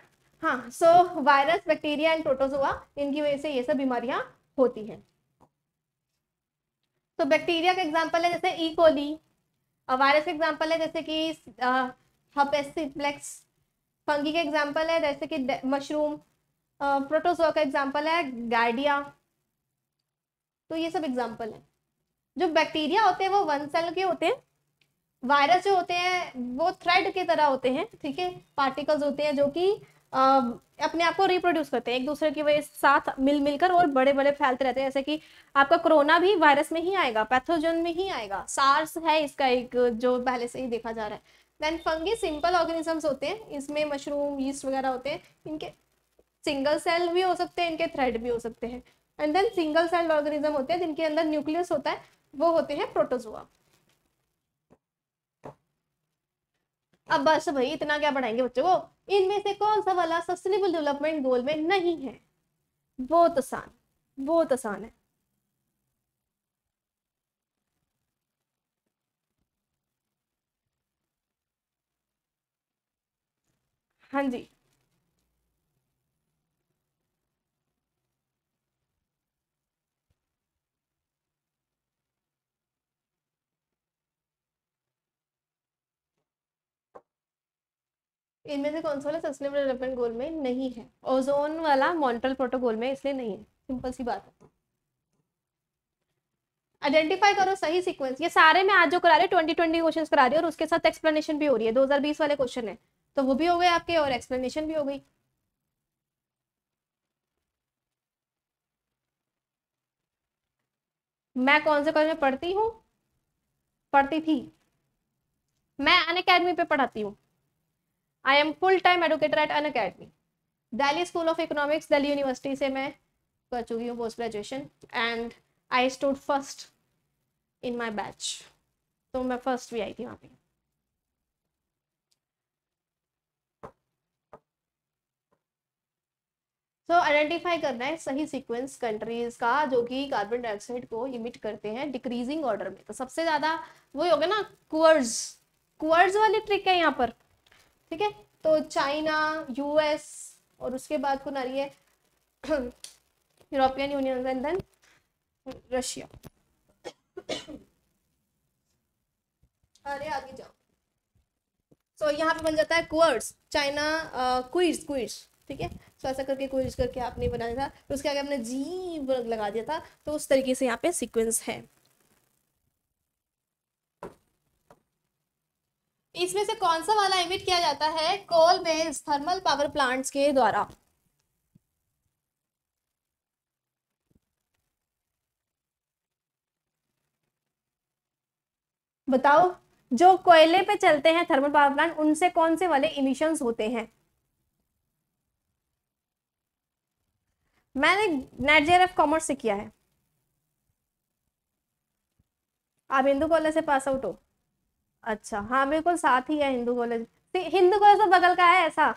हाँ so virus bacteria and protozoa इनकी वजह से ये सब बीमारियां होती हैं तो बैक्टीरिया का एग्जाम्पल है जैसे E e. Coli virus example है जैसे कि हपेसिप्लेक्स फंगी का एग्जाम्पल है जैसे कि मशरूम प्रोटोसो का एग्जाम्पल है गार्डिया तो ये सब एग्जाम्पल है जो बैक्टीरिया होते हैं वो वन सेल के होते हैं वायरस जो होते हैं वो थ्रेड की तरह होते हैं ठीक है पार्टिकल्स होते हैं जो कि अपने आप को रिप्रोड्यूस करते हैं एक दूसरे की वजह साथ मिल मिलकर और बड़े बड़े फैलते रहते हैं जैसे कि आपका कोरोना भी वायरस में ही आएगा पैथोजन में ही आएगा सार्स है इसका एक जो पहले से ही देखा जा रहा है देन फंगी सिंपल ऑर्गेनिजम्स होते हैं इसमें मशरूम यीस्ट वगैरह होते हैं इनके सिंगल सेल भी हो सकते हैं इनके थ्रेड भी हो सकते हैं and then single cell organism होते हैं जिनके अंदर न्यूक्लियस होता है वो होते हैं प्रोटोजोआ अब बस भाई इतना क्या पढ़ाएंगे बच्चों को इनमें से कौन सा वाला सस्टेनेबल डेवलपमेंट गोल में नहीं है बहुत आसान बहुत आसान है हाँ जी इनमें से कौन सा वाला सस्टेनेबल डेवलपमेंट गोल में नहीं है ओजोन वाला मॉन्ट्रल प्रोटोकॉल में इसलिए नहीं है सिंपल सी बात है आइडेंटिफाई करो सही सीक्वेंस ये सारे में आज जो करा रहे ट्वेंटी ट्वेंटी क्वेश्चन करा रही है और उसके साथ एक्सप्लेनेशन भी हो रही है बीस वाले क्वेश्चन है तो वो भी हो गए आपके और एक्सप्लेनेशन भी हो गई मैं कौन से कॉलेज में पढ़ती हूँ पढ़ती थी मैं अन अकेडमी पे पढ़ाती हूँ I am full time educator at Unacademy Delhi School of Economics Delhi University से मैं कर चुकी हूँ post graduation and I stood first in my batch तो मैं फर्स्ट भी आई थी वहाँ पे सो so, आइडेंटिफाई करना है सही सीक्वेंस कंट्रीज का जो कि कार्बन डाइऑक्साइड को इमिट करते हैं डिक्रीजिंग ऑर्डर में तो सबसे ज्यादा वही हो गया ना कुर्स कुर्स वाली ट्रिक है यहाँ पर ठीक है तो चाइना यूएस और उसके बाद कौन आ रही है European Union and then Russia अरे आगे जाओ सो so, यहाँ पे बन जाता है क्वर्स चाइना क्विज क्विज ठीक है सो ऐसा करके क्विज करके आपने बनाया था तो उसके आगे आपने जी लगा दिया था तो उस तरीके से यहाँ पे सीक्वेंस है इसमें से कौन सा वाला इमिट किया जाता है coal base thermal power plants के द्वारा बताओ जो कोयले पे चलते हैं थर्मल पावर प्लांट उनसे कौन से वाले इमिशंस होते हैं मैंने नेट एफ कॉमर्स से किया है आप इंदू कॉलेज से पास आउट हो अच्छा हाँ बिल्कुल साथ ही है हिंदू कॉलेज हिंदू कॉलेज तो बगल का है ऐसा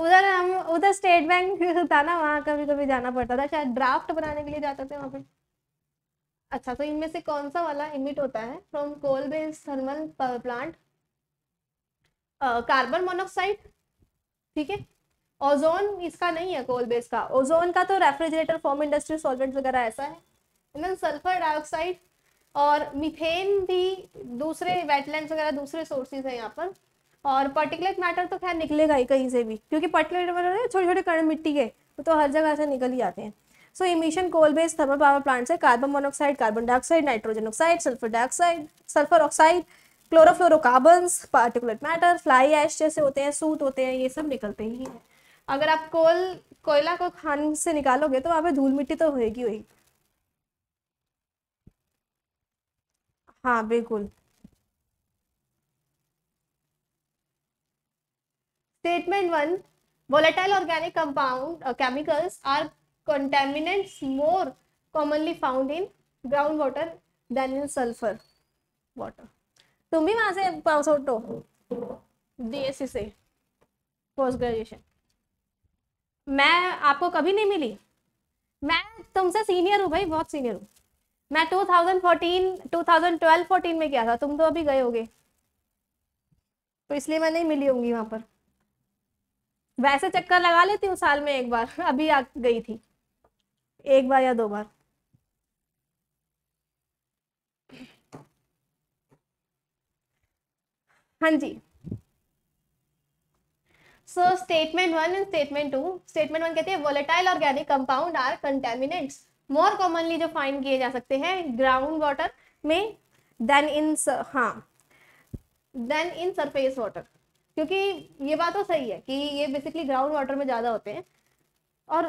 उधर हम उधर स्टेट बैंक था ना वहाँ कभी कभी जाना पड़ता था शायद ड्राफ्ट बनाने के लिए जाते थे वहाँ पे अच्छा तो इनमें से कौन सा वाला इमिट होता है from coal based thermal plant carbon monoxide ठीक है ओजोन इसका नहीं है कोल बेस का ओजोन का तो रेफ्रिजरेटर फॉर्म इंडस्ट्री सॉल्वेंट वगैरह ऐसा है एंड सल्फर डाइऑक्साइड और मीथेन भी दूसरे वेटलैंड वगैरह दूसरे सोर्सेज हैं यहाँ पर और पर्टिकुलर मैटर तो खैर निकलेगा ही कहीं से भी क्योंकि पर्टिकुलर मैटर छोटे छोटे कण मिट्टी के तो हर जगह से निकल ही आते हैं so emission coal based thermal power plant से carbon monoxide carbon dioxide nitrogen oxide sulphur dioxide sulphur oxide chlorofluorocarbons particular matter fly ash जैसे होते हैं सूत होते हैं ये सब निकलते ही हैं अगर आप कोल कोयला को खान से निकालोगे तो वहाँ पे धूल मिट्टी तो होगी होगी हाँ बिल्कुल statement one volatile organic compound chemicals are contaminants more commonly found in ground water than in sulphur water तुम्ही माझे पाऊस होतो डी एस सी से पोस्ट ग्रेजुएशन मैं आपको कभी नहीं मिली मैं तुमसे सीनियर हूँ भाई बहुत सीनियर हूँ मैं 2014, 2012-14 में गया था तुम तो अभी गए होगे, तो इसलिए मैं नहीं मिली होंगी वहां पर वैसे चक्कर लगा लेती हूँ साल में एक बार *laughs* अभी आ गई थी एक बार या दो बार हाँ जी so statement one and statement two statement one कहते हैं volatile organic compound are contaminants more commonly जो फाइंड किए जा सकते हैं ग्राउंड वाटर में देन इन हाँ देन इन सरफेस वाटर क्योंकि ये बात तो सही है कि ये बेसिकली ग्राउंड वाटर में ज़्यादा होते हैं और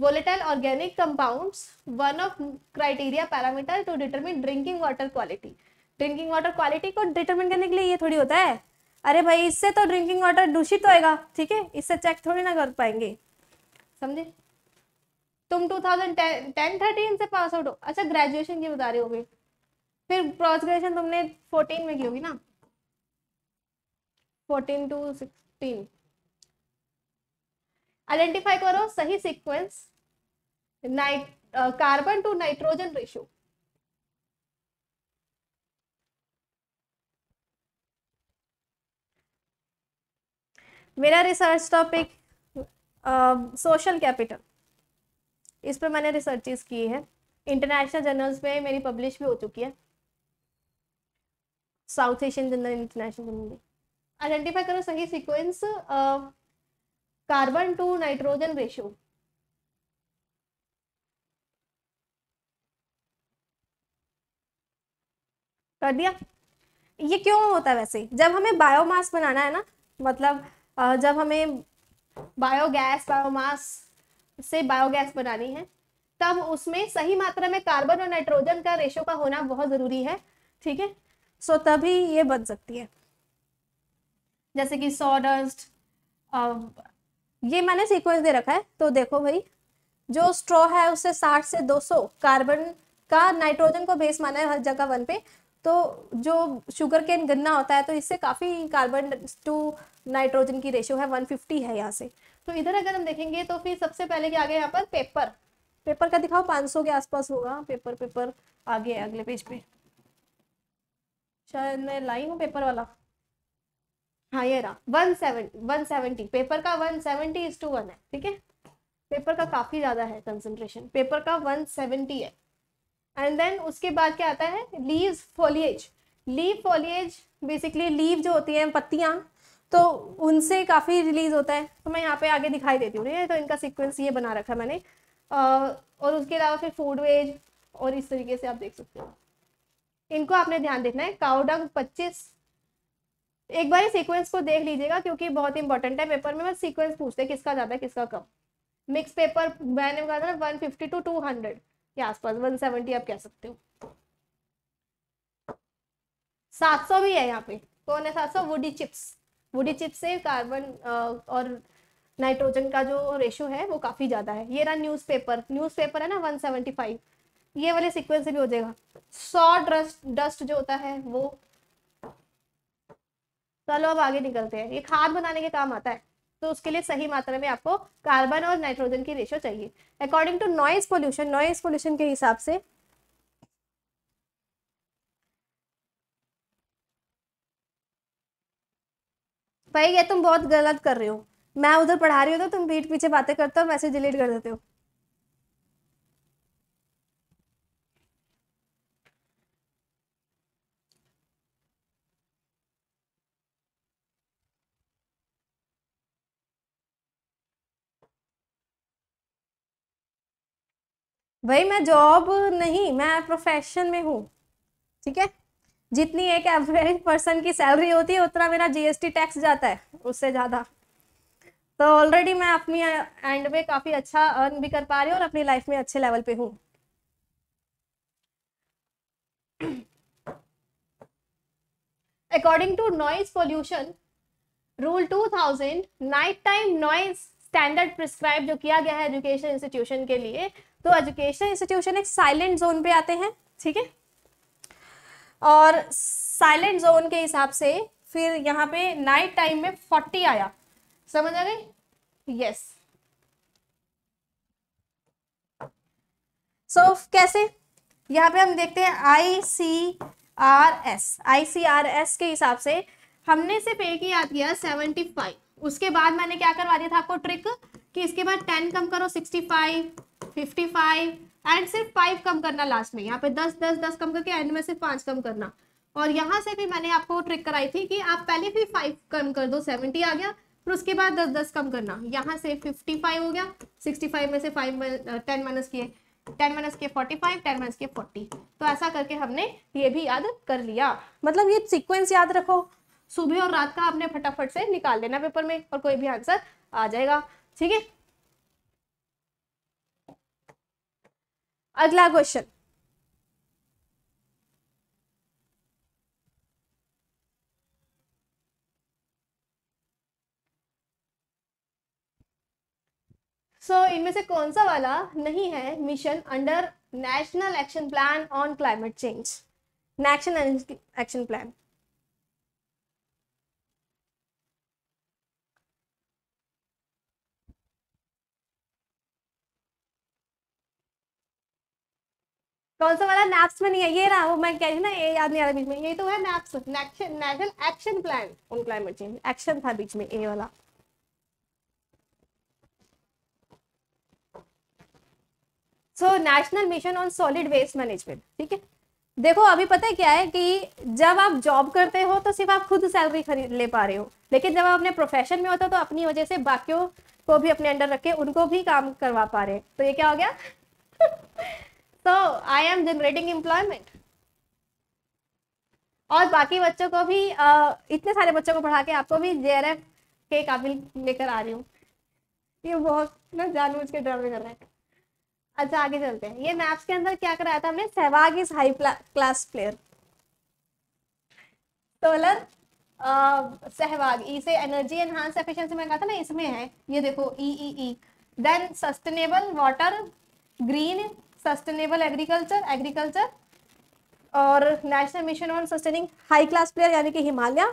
volatile organic compounds one of criteria parameter to determine drinking water quality drinking water quality को डिटरमिन करने के लिए ये थोड़ी होता है अरे भाई इससे तो ड्रिंकिंग वाटर दूषित होएगा ठीक है इससे चेक थोड़ी ना कर पाएंगे समझे तुम 2010 13 से पास आउट हो अच्छा ग्रेजुएशन की बता रही होगी फिर क्रॉस ग्रेजुएशन तुमने 14 में की होगी ना 14 टू 16 आइडेंटिफाई करो सही सीक्वेंस नाइट कार्बन टू नाइट्रोजन रेशियो मेरा रिसर्च टॉपिक सोशल कैपिटल इस पर मैंने रिसर्चेस की है इंटरनेशनल जर्नल्स में मेरी पब्लिश भी हो चुकी है south Asian journal international journal में आइडेंटिफाई करो सही sequence carbon to nitrogen ratio कर दिया ये क्यों होता है वैसे जब हमें बायोमास बनाना है ना मतलब जब हमें बायोगैस बायोमास से बायोगैस बनानी है तब उसमें सही मात्रा में कार्बन और नाइट्रोजन का रेशो का होना बहुत ज़रूरी है ठीक है सो तभी ये बन सकती है जैसे कि सोडस्ट ये मैंने सीक्वेंस दे रखा है तो देखो भाई जो स्ट्रॉ है उससे 60 से 200 कार्बन का नाइट्रोजन को बेस माना है हर जगह वन पे तो जो शुगर केन गन्ना होता है तो इससे काफ़ी कार्बन टू नाइट्रोजन की रेशियो है 150 है यहाँ से तो इधर अगर हम देखेंगे तो फिर सबसे पहले क्या आ गया यहाँ पर पेपर पेपर का दिखाओ 500 के आसपास होगा पेपर पेपर आगे अगले पेज पे शायद मैं लाई हूँ पेपर वाला हाँ ये रहा one seventy one seventy paper का one seventy is to one है ठीक है पेपर का काफ़ी ज़्यादा है कंसनट्रेशन पेपर का वन सेवेंटी है एंड देन उसके बाद क्या आता है leave foliage leave foliage basically leave जो होती हैं पत्तियाँ तो उनसे काफ़ी रिलीज होता है तो मैं यहाँ पे आगे दिखाई देती हूँ तो इनका सीक्वेंस ये बना रखा है मैंने और उसके अलावा फिर फूड वेज और इस तरीके से आप देख सकते हो इनको आपने ध्यान देखना है काउडंग पच्चीस एक बार सीक्वेंस को देख लीजिएगा क्योंकि बहुत इंपॉर्टेंट है पेपर में बस सीक्वेंस पूछते हैं किसका ज़्यादा किसका कम मिक्स पेपर मैंने कहा था one fifty to two hundred के आसपास वन सेवेंटी आप कह सकते हो सात सौ भी है यहाँ पे कौन है सात सौ वुडी चिप्स वुडी चिप से कार्बन और नाइट्रोजन का जो रेशो है वो काफ़ी ज़्यादा है ये रहा न्यूज़पेपर न्यूज़पेपर है ना 175 ये वाले सीक्वेंस से भी हो जाएगा सौ डस्ट डस्ट जो होता है वो चलो अब आगे निकलते हैं ये खाद बनाने के काम आता है तो उसके लिए सही मात्रा में आपको कार्बन और नाइट्रोजन की रेशो चाहिए according to noise pollution noise pollution के हिसाब से भाई ये तुम बहुत गलत कर रहे हो मैं उधर पढ़ा रही तो तुम पीठ पीछे बातें करते हो मैसेज डिलीट कर देते हो भाई मैं जॉब नहीं मैं प्रोफेशन में हूँ ठीक है जितनी एक एवरेज पर्सन की सैलरी होती है उतना मेरा जीएसटी टैक्स जाता है उससे ज़्यादा तो ऑलरेडी मैं अपनी एंड में काफ़ी अच्छा अर्न भी कर पा रही हूँ और अपनी लाइफ में अच्छे लेवल पे हूँ according to noise pollution rule 2000 night time noise standard prescribe जो किया गया है एजुकेशन इंस्टीट्यूशन के लिए तो एजुकेशन इंस्टीट्यूशन एक साइलेंट जोन पे आते हैं ठीक है और साइलेंट जोन के हिसाब से फिर यहाँ पे नाइट टाइम में फोर्टी आया समझ आ गई यस सो कैसे यहाँ पे हम देखते हैं I C R S I C R S के हिसाब से हमने सिर्फ एक ही याद किया सेवेंटी फाइव उसके बाद मैंने क्या करवा दिया था आपको ट्रिक कि इसके बाद टेन कम करो sixty five fifty five and सिर्फ फाइव कम करना लास्ट में यहाँ पे दस दस दस कम करके एंड में सिर्फ पांच कम करना और यहाँ से भी मैंने आपको ट्रिक कराई थी कि आप पहले भी फाइव कम कर दो सेवेंटी आ गया फिर उसके बाद दस दस कम करना यहाँ से फिफ्टी फाइव हो गया सिक्सटी फाइव में से फाइव टेन माइनस किए टेन माइनस के फोर्टी फाइव टेन माइनस के फोर्टी तो ऐसा करके हमने ये भी याद कर लिया मतलब ये सिक्वेंस याद रखो सुबह और रात का आपने फटाफट से निकाल लेना पेपर में और कोई भी आंसर आ जाएगा ठीक है अगला क्वेश्चन सो so, इनमें से कौन सा वाला नहीं है mission under national action plan on climate change national action plan कौन सा वाला नैप्स में नहीं है ये ना वो मैं कह रही ना ये याद नहीं आ रहा बीच में ये तो है NAPs national action plan on climate change action था बीच में ए वाला so national mission on solid waste management ठीक है देखो अभी पता है क्या है कि जब आप जॉब करते हो तो सिर्फ आप खुद सैलरी खरीद ले पा रहे हो लेकिन जब आप अपने प्रोफेशन में होते हो तो अपनी वजह से बाकियों को भी अपने अंडर रखे उनको भी काम करवा पा रहे हैं तो ये क्या हो गया *laughs* तो आई एम जनरेटिंग एम्प्लॉयमेंट और बाकी बच्चों को भी आ, इतने सारे बच्चों को पढ़ा के आपको भी जे के काबिल लेकर आ रही हूँ ये बहुत ना जानबूझ के ड्रामे कर रहे हैं अच्छा आगे चलते हैं ये मैप्स के अंदर क्या कराया था हमने Sehwag is high class player solar Sehwag E e से एनर्जी एनहांस एफिशिएंसी मैंने कहा था ना इसमें है ये देखो E E E then sustainable water green sustainable agriculture agriculture और national mission on sustaining high class player यानी कि हिमालय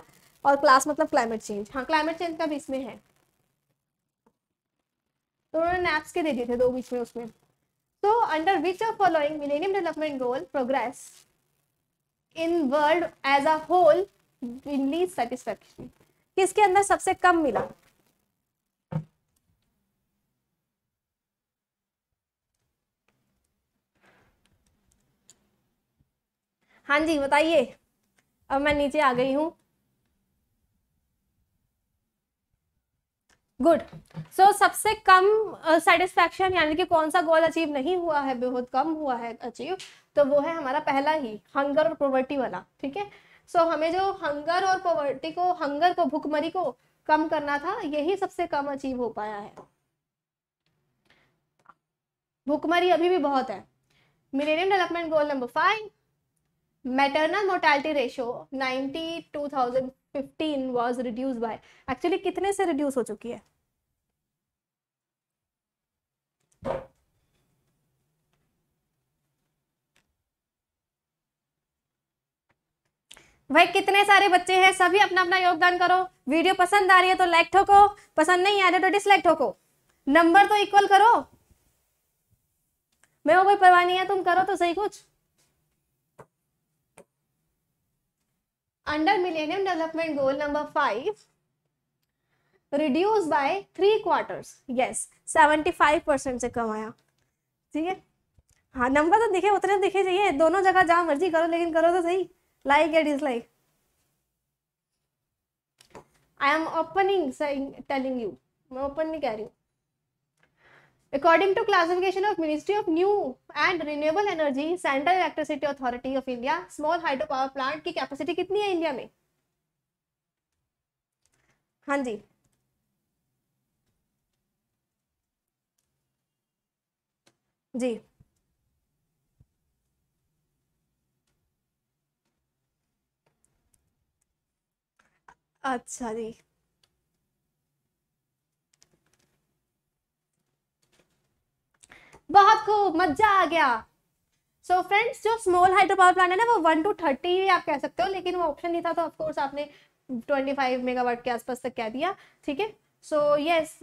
और क्लास मतलब क्लाइमेट चेंज हाँ क्लाइमेट चेंज का भी इसमें है तो उन्होंने नैप्स के दे दिए थे दो बीच में उसमें तो under which of following millennium development goal progress in world as a whole least satisfaction किसके अंदर सबसे कम मिला हाँ जी बताइए अब मैं नीचे आ गई हूँ गुड सो so, सबसे कम सेटिस्फैक्शन uh, यानी कि कौन सा गोल अचीव नहीं हुआ है बहुत कम हुआ है अचीव तो वो है हमारा पहला ही हंगर और पॉवर्टी वाला ठीक है सो हमें जो हंगर और पॉवर्टी को हंगर को भुखमरी को कम करना था यही सबसे कम अचीव हो पाया है भुखमरी अभी भी बहुत है millennium development goal number five maternal mortality ratio thousand fifteen was reduce by actually कितने से रिड्यूस हो चुकी है भाई कितने सारे बच्चे हैं सभी अपना अपना योगदान करो वीडियो पसंद आ रही है तो लाइक ठोको पसंद नहीं आ रही तो डिसलाइक ठोको नंबर तो इक्वल करो मैं वो कोई परवाह नहीं है तुम करो तो सही कुछ under millennium development goal number 5 reduce by 3 quarters yes 75% से कम आया ठीक है हाँ नंबर तो दिखे उतने दिखे चाहिए दोनों जगह जहां मर्जी करो लेकिन करो तो सही लाइक या dislike I am opening telling you मैं ओपन नहीं कह रही हूँ According to classification of Ministry of New and Renewable Energy, Central Electricity Authority of India, small hydro power plant की capacity कितनी है इंडिया में हाँ जी जी अच्छा जी बहुत खूब मजा आ गया सो so फ्रेंड्स जो स्मॉल हाइड्रो पावर प्लांट है ना वो वन टू थर्टी आप कह सकते हो लेकिन वो ऑप्शन नहीं था तो ऑफकोर्स आपने ट्वेंटी फाइव मेगावाट के आसपास तक कह दिया ठीक है so yes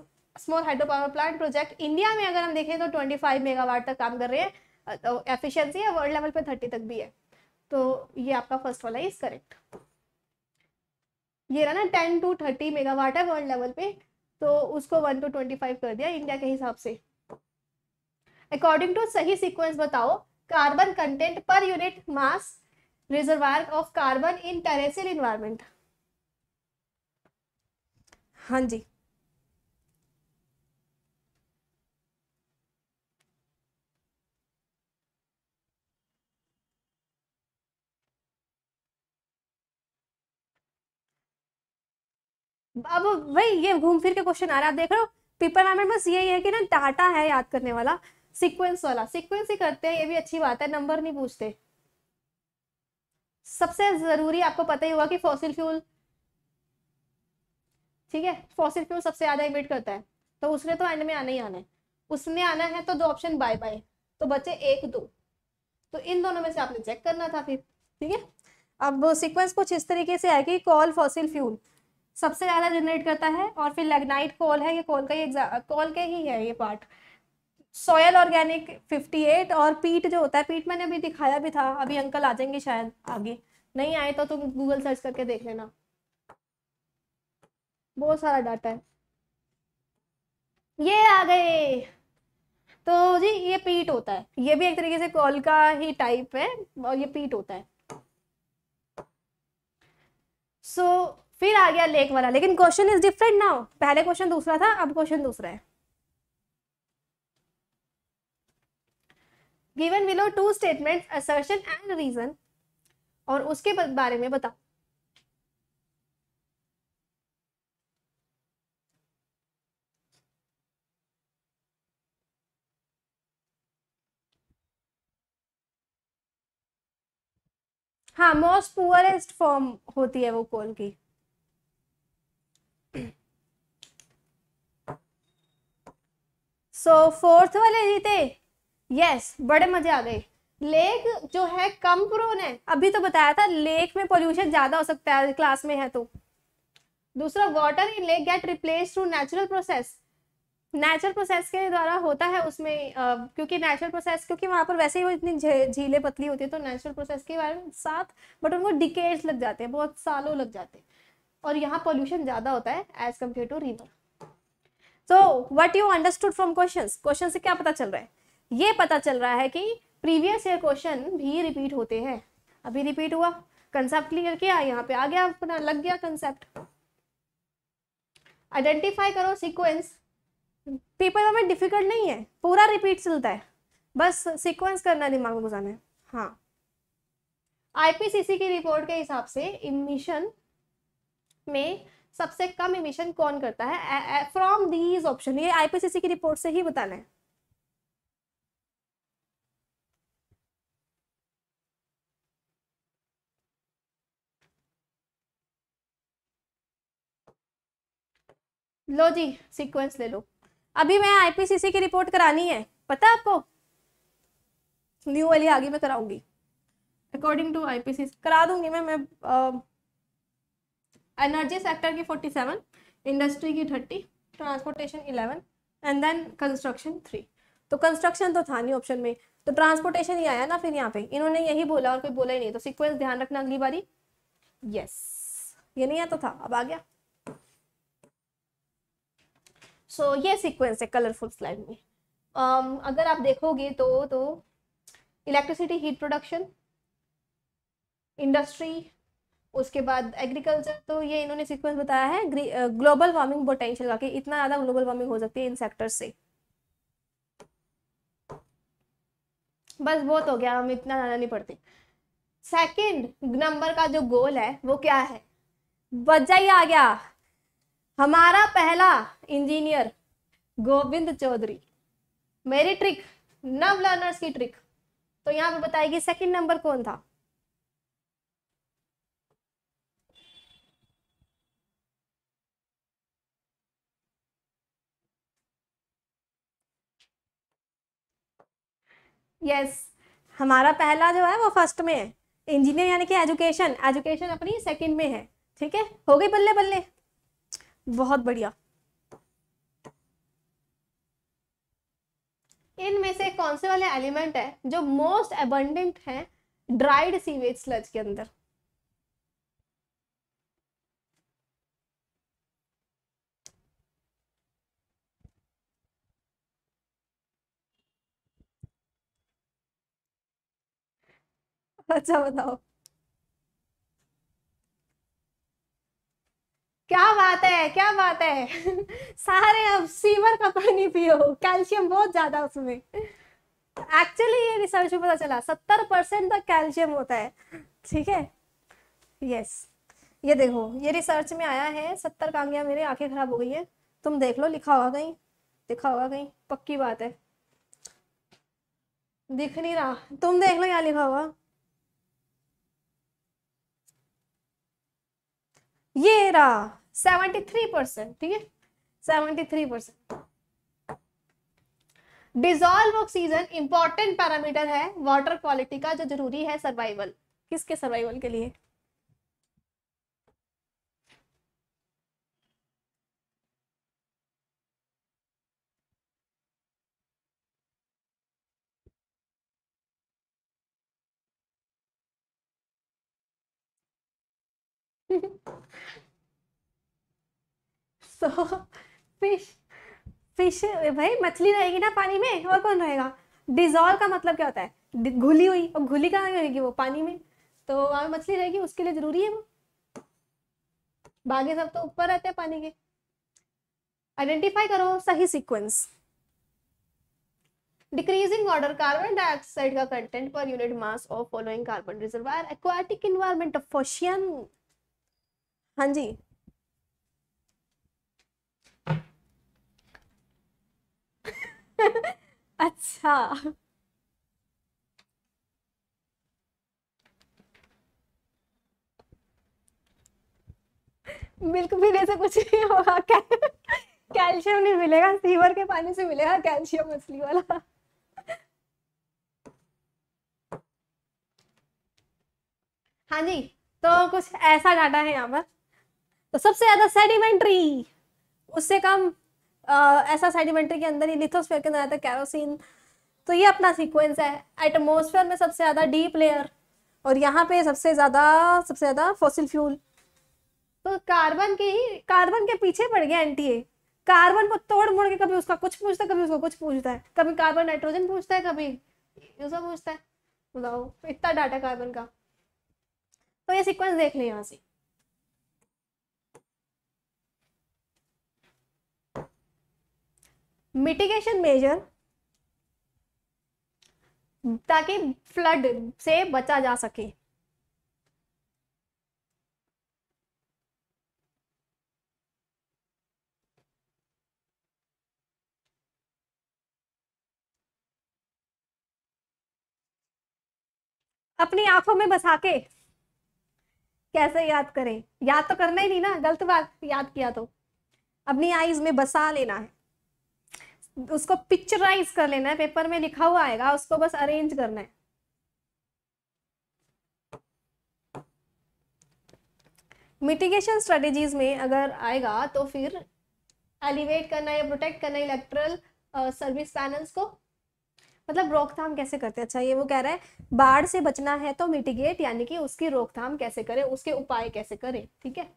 small hydro power plant project India में अगर हम देखें तो ट्वेंटी फाइव मेगावाट तक काम कर रहे हैं तो एफिशियंसी है वर्ल्ड लेवल पे थर्टी तक भी है तो ये आपका फर्स्ट वाला इज करेक्ट ये रहा ना टेन टू थर्टी मेगावाट है वर्ल्ड लेवल पे तो उसको वन टू ट्वेंटी फाइव कर दिया इंडिया के हिसाब से अकॉर्डिंग टू सही सीक्वेंस बताओ carbon content per unit mass reservoir of carbon in terrestrial environment हाँ जी अब वही ये घूम फिर के क्वेश्चन आ रहा है आप देख रहे हो पेपर मैम बस यही है कि ना डाटा है याद करने वाला सीक्वेंस वाला सीक्वेंस ही करते हैं ये भी अच्छी बात है नंबर नहीं पूछते सबसे जरूरी आपको पता ही होगा कि फॉसिल फ्यूल ठीक है फॉसिल फ्यूल सबसे ज्यादा इमिट करता है तो उसने तो एंड में आना ही आना है उसने आना है तो दो ऑप्शन बाय बाय तो बचे एक दो तो इन दोनों में से आपने चेक करना था फिर ठीक है अब सीक्वेंस कुछ इस तरीके से है कि कॉल फॉसिल फ्यूल सबसे ज़्यादा जनरेट करता है और फिर लेगनाइट कॉल है ये कॉल का ही कॉल के ही है ये पार्ट सॉयल ऑर्गेनिक 58 और पीट जो होता है पीट मैंने अभी दिखाया भी था अभी अंकल आ जाएंगे शायद आगे नहीं आए तो तुम गूगल सर्च करके देख लेना बहुत सारा डाटा है ये आ गए तो जी ये पीट होता है ये भी एक तरीके से कॉल का ही टाइप है और ये पीट होता है सो so, फिर आ गया लेक वाला लेकिन क्वेश्चन इज डिफरेंट नाउ पहले क्वेश्चन दूसरा था अब क्वेश्चन दूसरा है given below two statement assertion and reason और उसके बारे में बताओ हाँ मोस्ट पुअरेस्ट फॉर्म होती है वो कोल की सो so, फोर्थ वाले जीते यस बड़े मजे आ गए लेक जो है कम प्रोन है अभी तो बताया था लेक में पोल्यूशन ज्यादा हो सकता है क्लास में है तो दूसरा water in lake get replace through natural process natural process के द्वारा होता है उसमें आ, क्योंकि नेचुरल प्रोसेस क्योंकि वहां पर वैसे ही वो इतनी झीलें पतली होती है तो नेचुरल प्रोसेस के बारे में साथ बट उनको डिकेज लग जाते हैं बहुत सालों लग जाते हैं और यहाँ पोल्यूशन ज़्यादा होता है as compare to river so what you understood from question question से क्या पता चल रहा है ये पता चल रहा है कि प्रीवियस ईयर क्वेश्चन भी रिपीट होते हैं अभी रिपीट हुआ कंसेप्ट क्लियर किया यहाँ पे आ गया अपना लग गया कंसेप्ट आइडेंटिफाई करो सीक्वेंस पेपर में डिफिकल्ट नहीं है पूरा रिपीट चलता है बस सीक्वेंस करना दिमाग में घुसाना है हाँ आईपीसीसी की रिपोर्ट के हिसाब से इमिशन में सबसे कम इमिशन कौन करता है फ्रॉम दीज ऑप्शन ये आईपीसीसी की रिपोर्ट से ही बताना है लो जी सीक्वेंस ले लो अभी मैं आईपीसीसी की रिपोर्ट करानी है पता है आपको न्यू वाली आगे मैं कराऊंगी अकॉर्डिंग टू आईपीसी करा दूंगी मैं मैं एनर्जी सेक्टर की फोर्टी सेवन इंडस्ट्री की thirty transportation eleven and then construction three तो कंस्ट्रक्शन तो था नहीं ऑप्शन में तो ट्रांसपोर्टेशन ही आया ना फिर यहाँ पे इन्होंने यही बोला और कोई बोला ही नहीं तो सिक्वेंस ध्यान रखना अगली बारी यस yes. ये नहीं आता था अब आ गया सो so, ये सीक्वेंस है कलरफुल स्लाइड में um, अगर आप देखोगे तो तो इलेक्ट्रिसिटी हीट प्रोडक्शन इंडस्ट्री उसके बाद एग्रीकल्चर तो ये इन्होंने सीक्वेंस बताया है ग्लोबल वार्मिंग पोटेंशियल का कि इतना ज़्यादा ग्लोबल वार्मिंग हो सकती है इन सेक्टर से बस बहुत हो गया हम इतना ज़्यादा नहीं पढ़ते सेकंड नंबर का जो गोल है वो क्या है बच ही आ गया हमारा पहला इंजीनियर गोविंद चौधरी मेरी ट्रिक नव लर्नर्स की ट्रिक तो यहाँ पे बताएगी सेकंड नंबर कौन था यस yes, हमारा पहला जो है वो फर्स्ट में है इंजीनियर यानी कि एजुकेशन एजुकेशन अपनी सेकंड में है ठीक है हो गई बल्ले बल्ले बहुत बढ़िया इनमें से कौन से वाले एलिमेंट है जो मोस्ट एबंडेंट है ड्राइड सीवेज स्लज के अंदर अच्छा बताओ क्या बात है क्या बात है *laughs* सारे अब सीवर का पानी पियो कैल्शियम बहुत ज्यादा उसमें एक्चुअली ये रिसर्च में पता चला सत्तर परसेंट तक कैल्शियम होता है ठीक है यस ये देखो ये रिसर्च में आया है सत्तर कांगिया मेरी आंखें खराब हो गई है तुम देख लो लिखा होगा कहीं लिखा होगा कहीं पक्की बात है दिख नहीं रहा तुम देख लो यहाँ लिखा हुआ ये रहा सेवेंटी थ्री परसेंट ठीक है seventy three percent dissolve oxygen important parameter है वाटर क्वालिटी का जो जरूरी है सर्वाइवल किसके सर्वाइवल के लिए *laughs* सो तो फिश फिश भाई मछली रहेगी ना पानी में और कौन रहेगा डिजॉल्व का मतलब क्या होता है घुली हुई और घुली कहाँ रहेगी वो पानी में तो वहाँ मछली रहेगी उसके लिए जरूरी है वो बाकी सब तो ऊपर रहते हैं पानी के आइडेंटिफाई करो सही sequence decreasing order carbon dioxide का content per unit mass of following carbon reservoir aquatic environment of ocean हाँ जी *laughs* अच्छा मिल्क भी से कुछ नहीं होगा क्या कैल्शियम नहीं मिलेगा सीवर के पानी से मिलेगा कैल्शियम मछली वाला हाँ जी तो कुछ ऐसा डाटा है यहाँ पर तो सबसे ज्यादा सेडिमेंट्री उससे कम ऐसा सेडिमेंट्री के अंदर ही लिथोस्फेयर के अंदर आता है कैरोसिन तो ये अपना सीक्वेंस है एटमोसफेयर में सबसे ज़्यादा डीप लेयर और यहाँ पे सबसे ज़्यादा सबसे ज़्यादा फॉसिल फ्यूल तो कार्बन के ही कार्बन के पीछे पड़ गया एनटीए कार्बन को तोड़ मोड़ के कभी उसका कुछ पूछता है कभी उसको कुछ पूछता है कभी कार्बन नाइट्रोजन पूछता है कभी दूसरा पूछता है बताओ इतना डाटा कार्बन का तो ये सीक्वेंस देख लें यहाँ से मिटिगेशन मेजर ताकि फ्लड से बचा जा सके अपनी आंखों में बसा के कैसे याद करें याद तो करना ही नहीं ना गलत बात याद किया तो अपनी आईज में बसा लेना है उसको पिक्चराइज कर लेना है पेपर में लिखा हुआ आएगा उसको बस अरेंज करना है मिटिगेशन स्ट्रेटेजीज में अगर आएगा तो फिर एलिवेट करना या प्रोटेक्ट करना इलेक्ट्रल सर्विस पैनल्स को मतलब रोकथाम कैसे करते हैं अच्छा ये वो कह रहा है बाढ़ से बचना है तो मिटिगेट यानी कि उसकी रोकथाम कैसे करें उसके उपाय कैसे करें ठीक है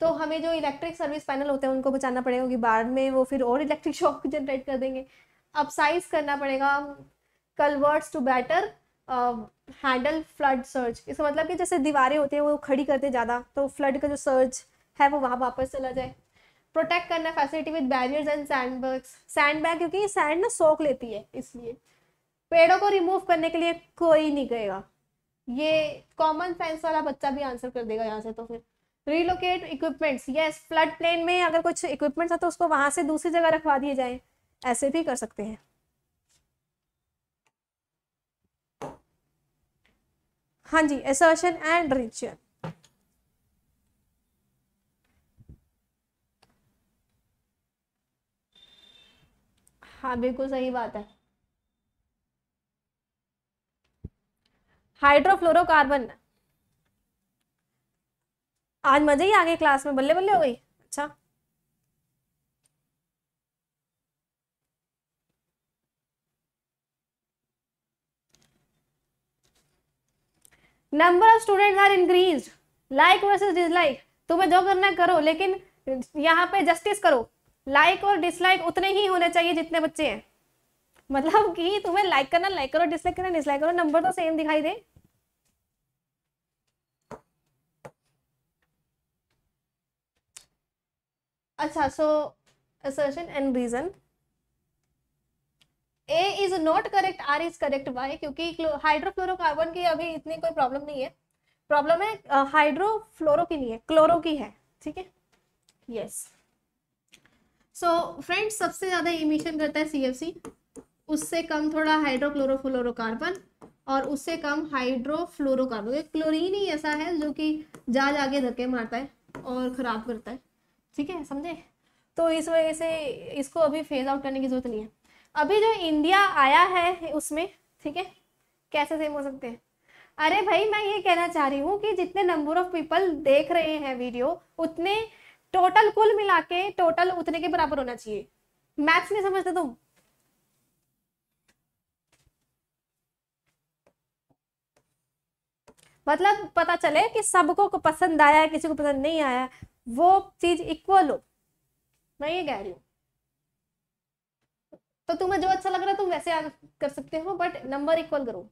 तो हमें जो इलेक्ट्रिक सर्विस पैनल होते हैं उनको बचाना पड़ेगा क्योंकि बाढ़ में वो फिर और इलेक्ट्रिक शॉक जनरेट कर देंगे अपसाइज करना पड़ेगा culverts to better handle flood surge इसका मतलब कि जैसे दीवारें होती हैं वो खड़ी करते ज़्यादा तो फ्लड का जो सर्ज है वो वहाँ वापस चला जाए प्रोटेक्ट करना facility with barriers and sand bags sand bag क्योंकि ये सैंड ना सोख लेती है इसलिए पेड़ों को रिमूव करने के लिए कोई नहीं गएगा ये कॉमन सेंस वाला बच्चा भी आंसर कर देगा यहाँ से तो फिर relocate equipments yes flood plain में अगर कुछ इक्विपमेंट्स है तो उसको वहां से दूसरी जगह रखवा दिए जाए ऐसे भी कर सकते हैं हाँ जी एसर्शन एंड रिचर हाँ बिल्कुल सही बात है हाइड्रोफ्लोरोकार्बन आज मजे ही आ गए क्लास में बल्ले बल्ले हो गई अच्छा number of student are increase like versus dislike तुम्हें जो करना करो लेकिन यहाँ पे जस्टिस करो लाइक और डिसलाइक उतने ही होने चाहिए जितने बच्चे हैं मतलब कि तुम्हें लाइक करना लाइक करो डिसलाइक करना डिसलाइक करो नंबर तो सेम दिखाई दे अच्छा so assertion and reason A is not correct R is correct why क्योंकि हाइड्रोफ्लोरोकार्बन की अभी इतनी कोई प्रॉब्लम नहीं है प्रॉब्लम है हाइड्रोफ्लोरो की नहीं है क्लोरो की है ठीक है यस सो फ्रेंड्स सबसे ज़्यादा इमिशन करता है सीएफसी उससे कम थोड़ा हाइड्रोक्लोरोफ्लोरोकार्बन और उससे कम हाइड्रोफ्लोरोकार्बन क्लोरीन ही ऐसा है जो कि जा जाके धक्के मारता है और ख़राब करता है ठीक है समझे तो इस वजह से इसको अभी फेज आउट करने की जरूरत नहीं है अभी जो इंडिया आया है उसमें ठीक है कैसे सेम हो सकते हैं अरे भाई मैं ये कहना चाह रही हूँ कि जितने नंबर ऑफ पीपल देख रहे हैं वीडियो उतने टोटल कुल मिला के टोटल उतने के बराबर होना चाहिए मैथ्स नहीं समझते तुम मतलब पता चले कि सबको पसंद आया किसी को पसंद नहीं आया वो चीज इक्वल हो मैं ये कह रही हूँ तो तुम्हें जो अच्छा लग रहा है तुम वैसे कर सकते हो बट नंबर इक्वल करो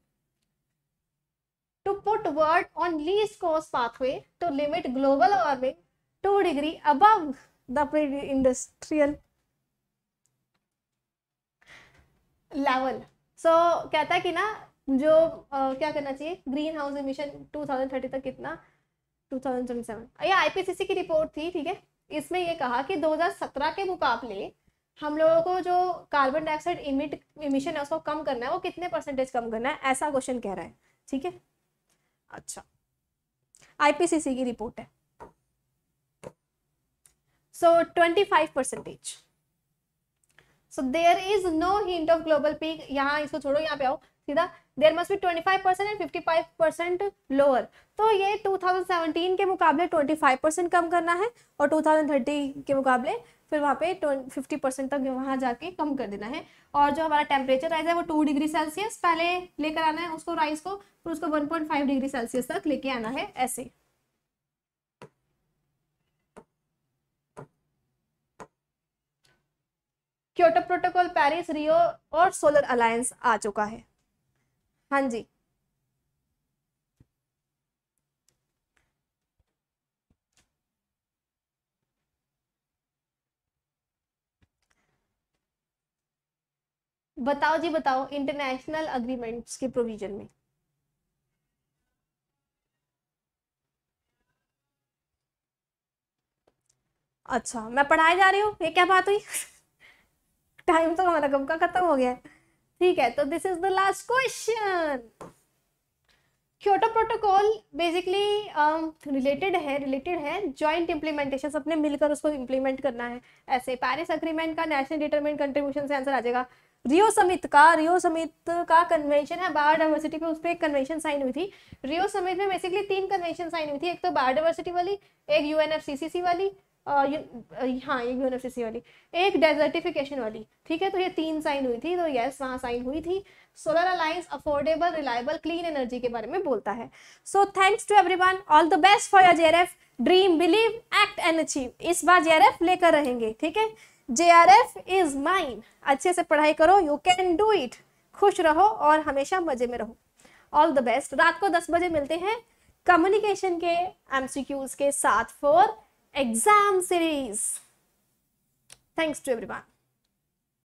to put word on least cost pathway to limit global warming two degree अब इंडस्ट्रियल लेवल सो कहता है कि ना जो आ, क्या करना चाहिए ग्रीन हाउस इमिशन थर्टी तक कितना 2027 ये आईपीसीसी की रिपोर्ट थी ठीक है इसमें ये कहा कि 2017 के मुकाबले हम लोगों को जो कार्बन डाइऑक्साइड इमिट इमिशन है उसको कम करना है वो कितने परसेंटेज कम करना है ऐसा क्वेश्चन कह रहा है ठीक है अच्छा आईपीसीसी की रिपोर्ट है so 25 percentage so there is no hint of global peak यहाँ इसको छोड़ो यहाँ पे आओ सीधा देर मस्ट भी 25 परसेंट एंड 55 परसेंट लोअर तो ये 2017 के मुकाबले 25 परसेंट कम करना है और 2030 के मुकाबले फिर वहाँ पे 50 परसेंट तक वहाँ जाके कम कर देना है और जो हमारा टेम्परेचर राइज है वो टू डिग्री सेल्सियस पहले लेकर आना है उसको राइस को फिर उसको 1.5 डिग्री सेल्सियस तक लेके आना है ऐसे क्योटो प्रोटोकॉल पेरिस रियो और सोलर अलायंस आ चुका है हाँ जी बताओ जी बताओ इंटरनेशनल अग्रीमेंट्स के प्रोविजन में अच्छा मैं पढ़ाए जा रही हूँ ये क्या बात हुई टाइम *laughs* तो हमारा कब का खत्म हो गया है ठीक है तो this is the last question Kyoto protocol basically related है रिलेटेड है जॉइंट इम्प्लीमेंटेशन सबने मिलकर उसको इम्प्लीमेंट करना है ऐसे पैरिस अग्रीमेंट का नेशनल डिटरमेंट कंट्रीब्यूशन से आंसर आ जाएगा रियो समित का रियो समित का कन्वेंशन है बायोडाइवर्सिटी पे उस पर एक कन्वेंशन साइन हुई थी रियो समित में बेसिकली तीन कन्वेंशन साइन हुई थी एक तो बायोडाइवर्सिटी वाली एक यूएनएफसीसीसी वाली हाँ ये यूनिवर्सिटी वाली एक डेजर्टिफिकेशन वाली ठीक है तो ये तीन साइन हुई थी तो यस वहाँ साइन हुई थी solar alliance affordable reliable clean energy के बारे में बोलता है so thanks to everyone all the best for your JRF dream believe act and achieve इस बार जेआरएफ लेकर रहेंगे ठीक है जेआरएफ इज माइन अच्छे से पढ़ाई करो यू कैन डू इट खुश रहो और हमेशा मजे में रहो ऑल द बेस्ट रात को दस बजे मिलते हैं कम्युनिकेशन के एमसीक्यूज के साथ for exam series. Thanks to everyone.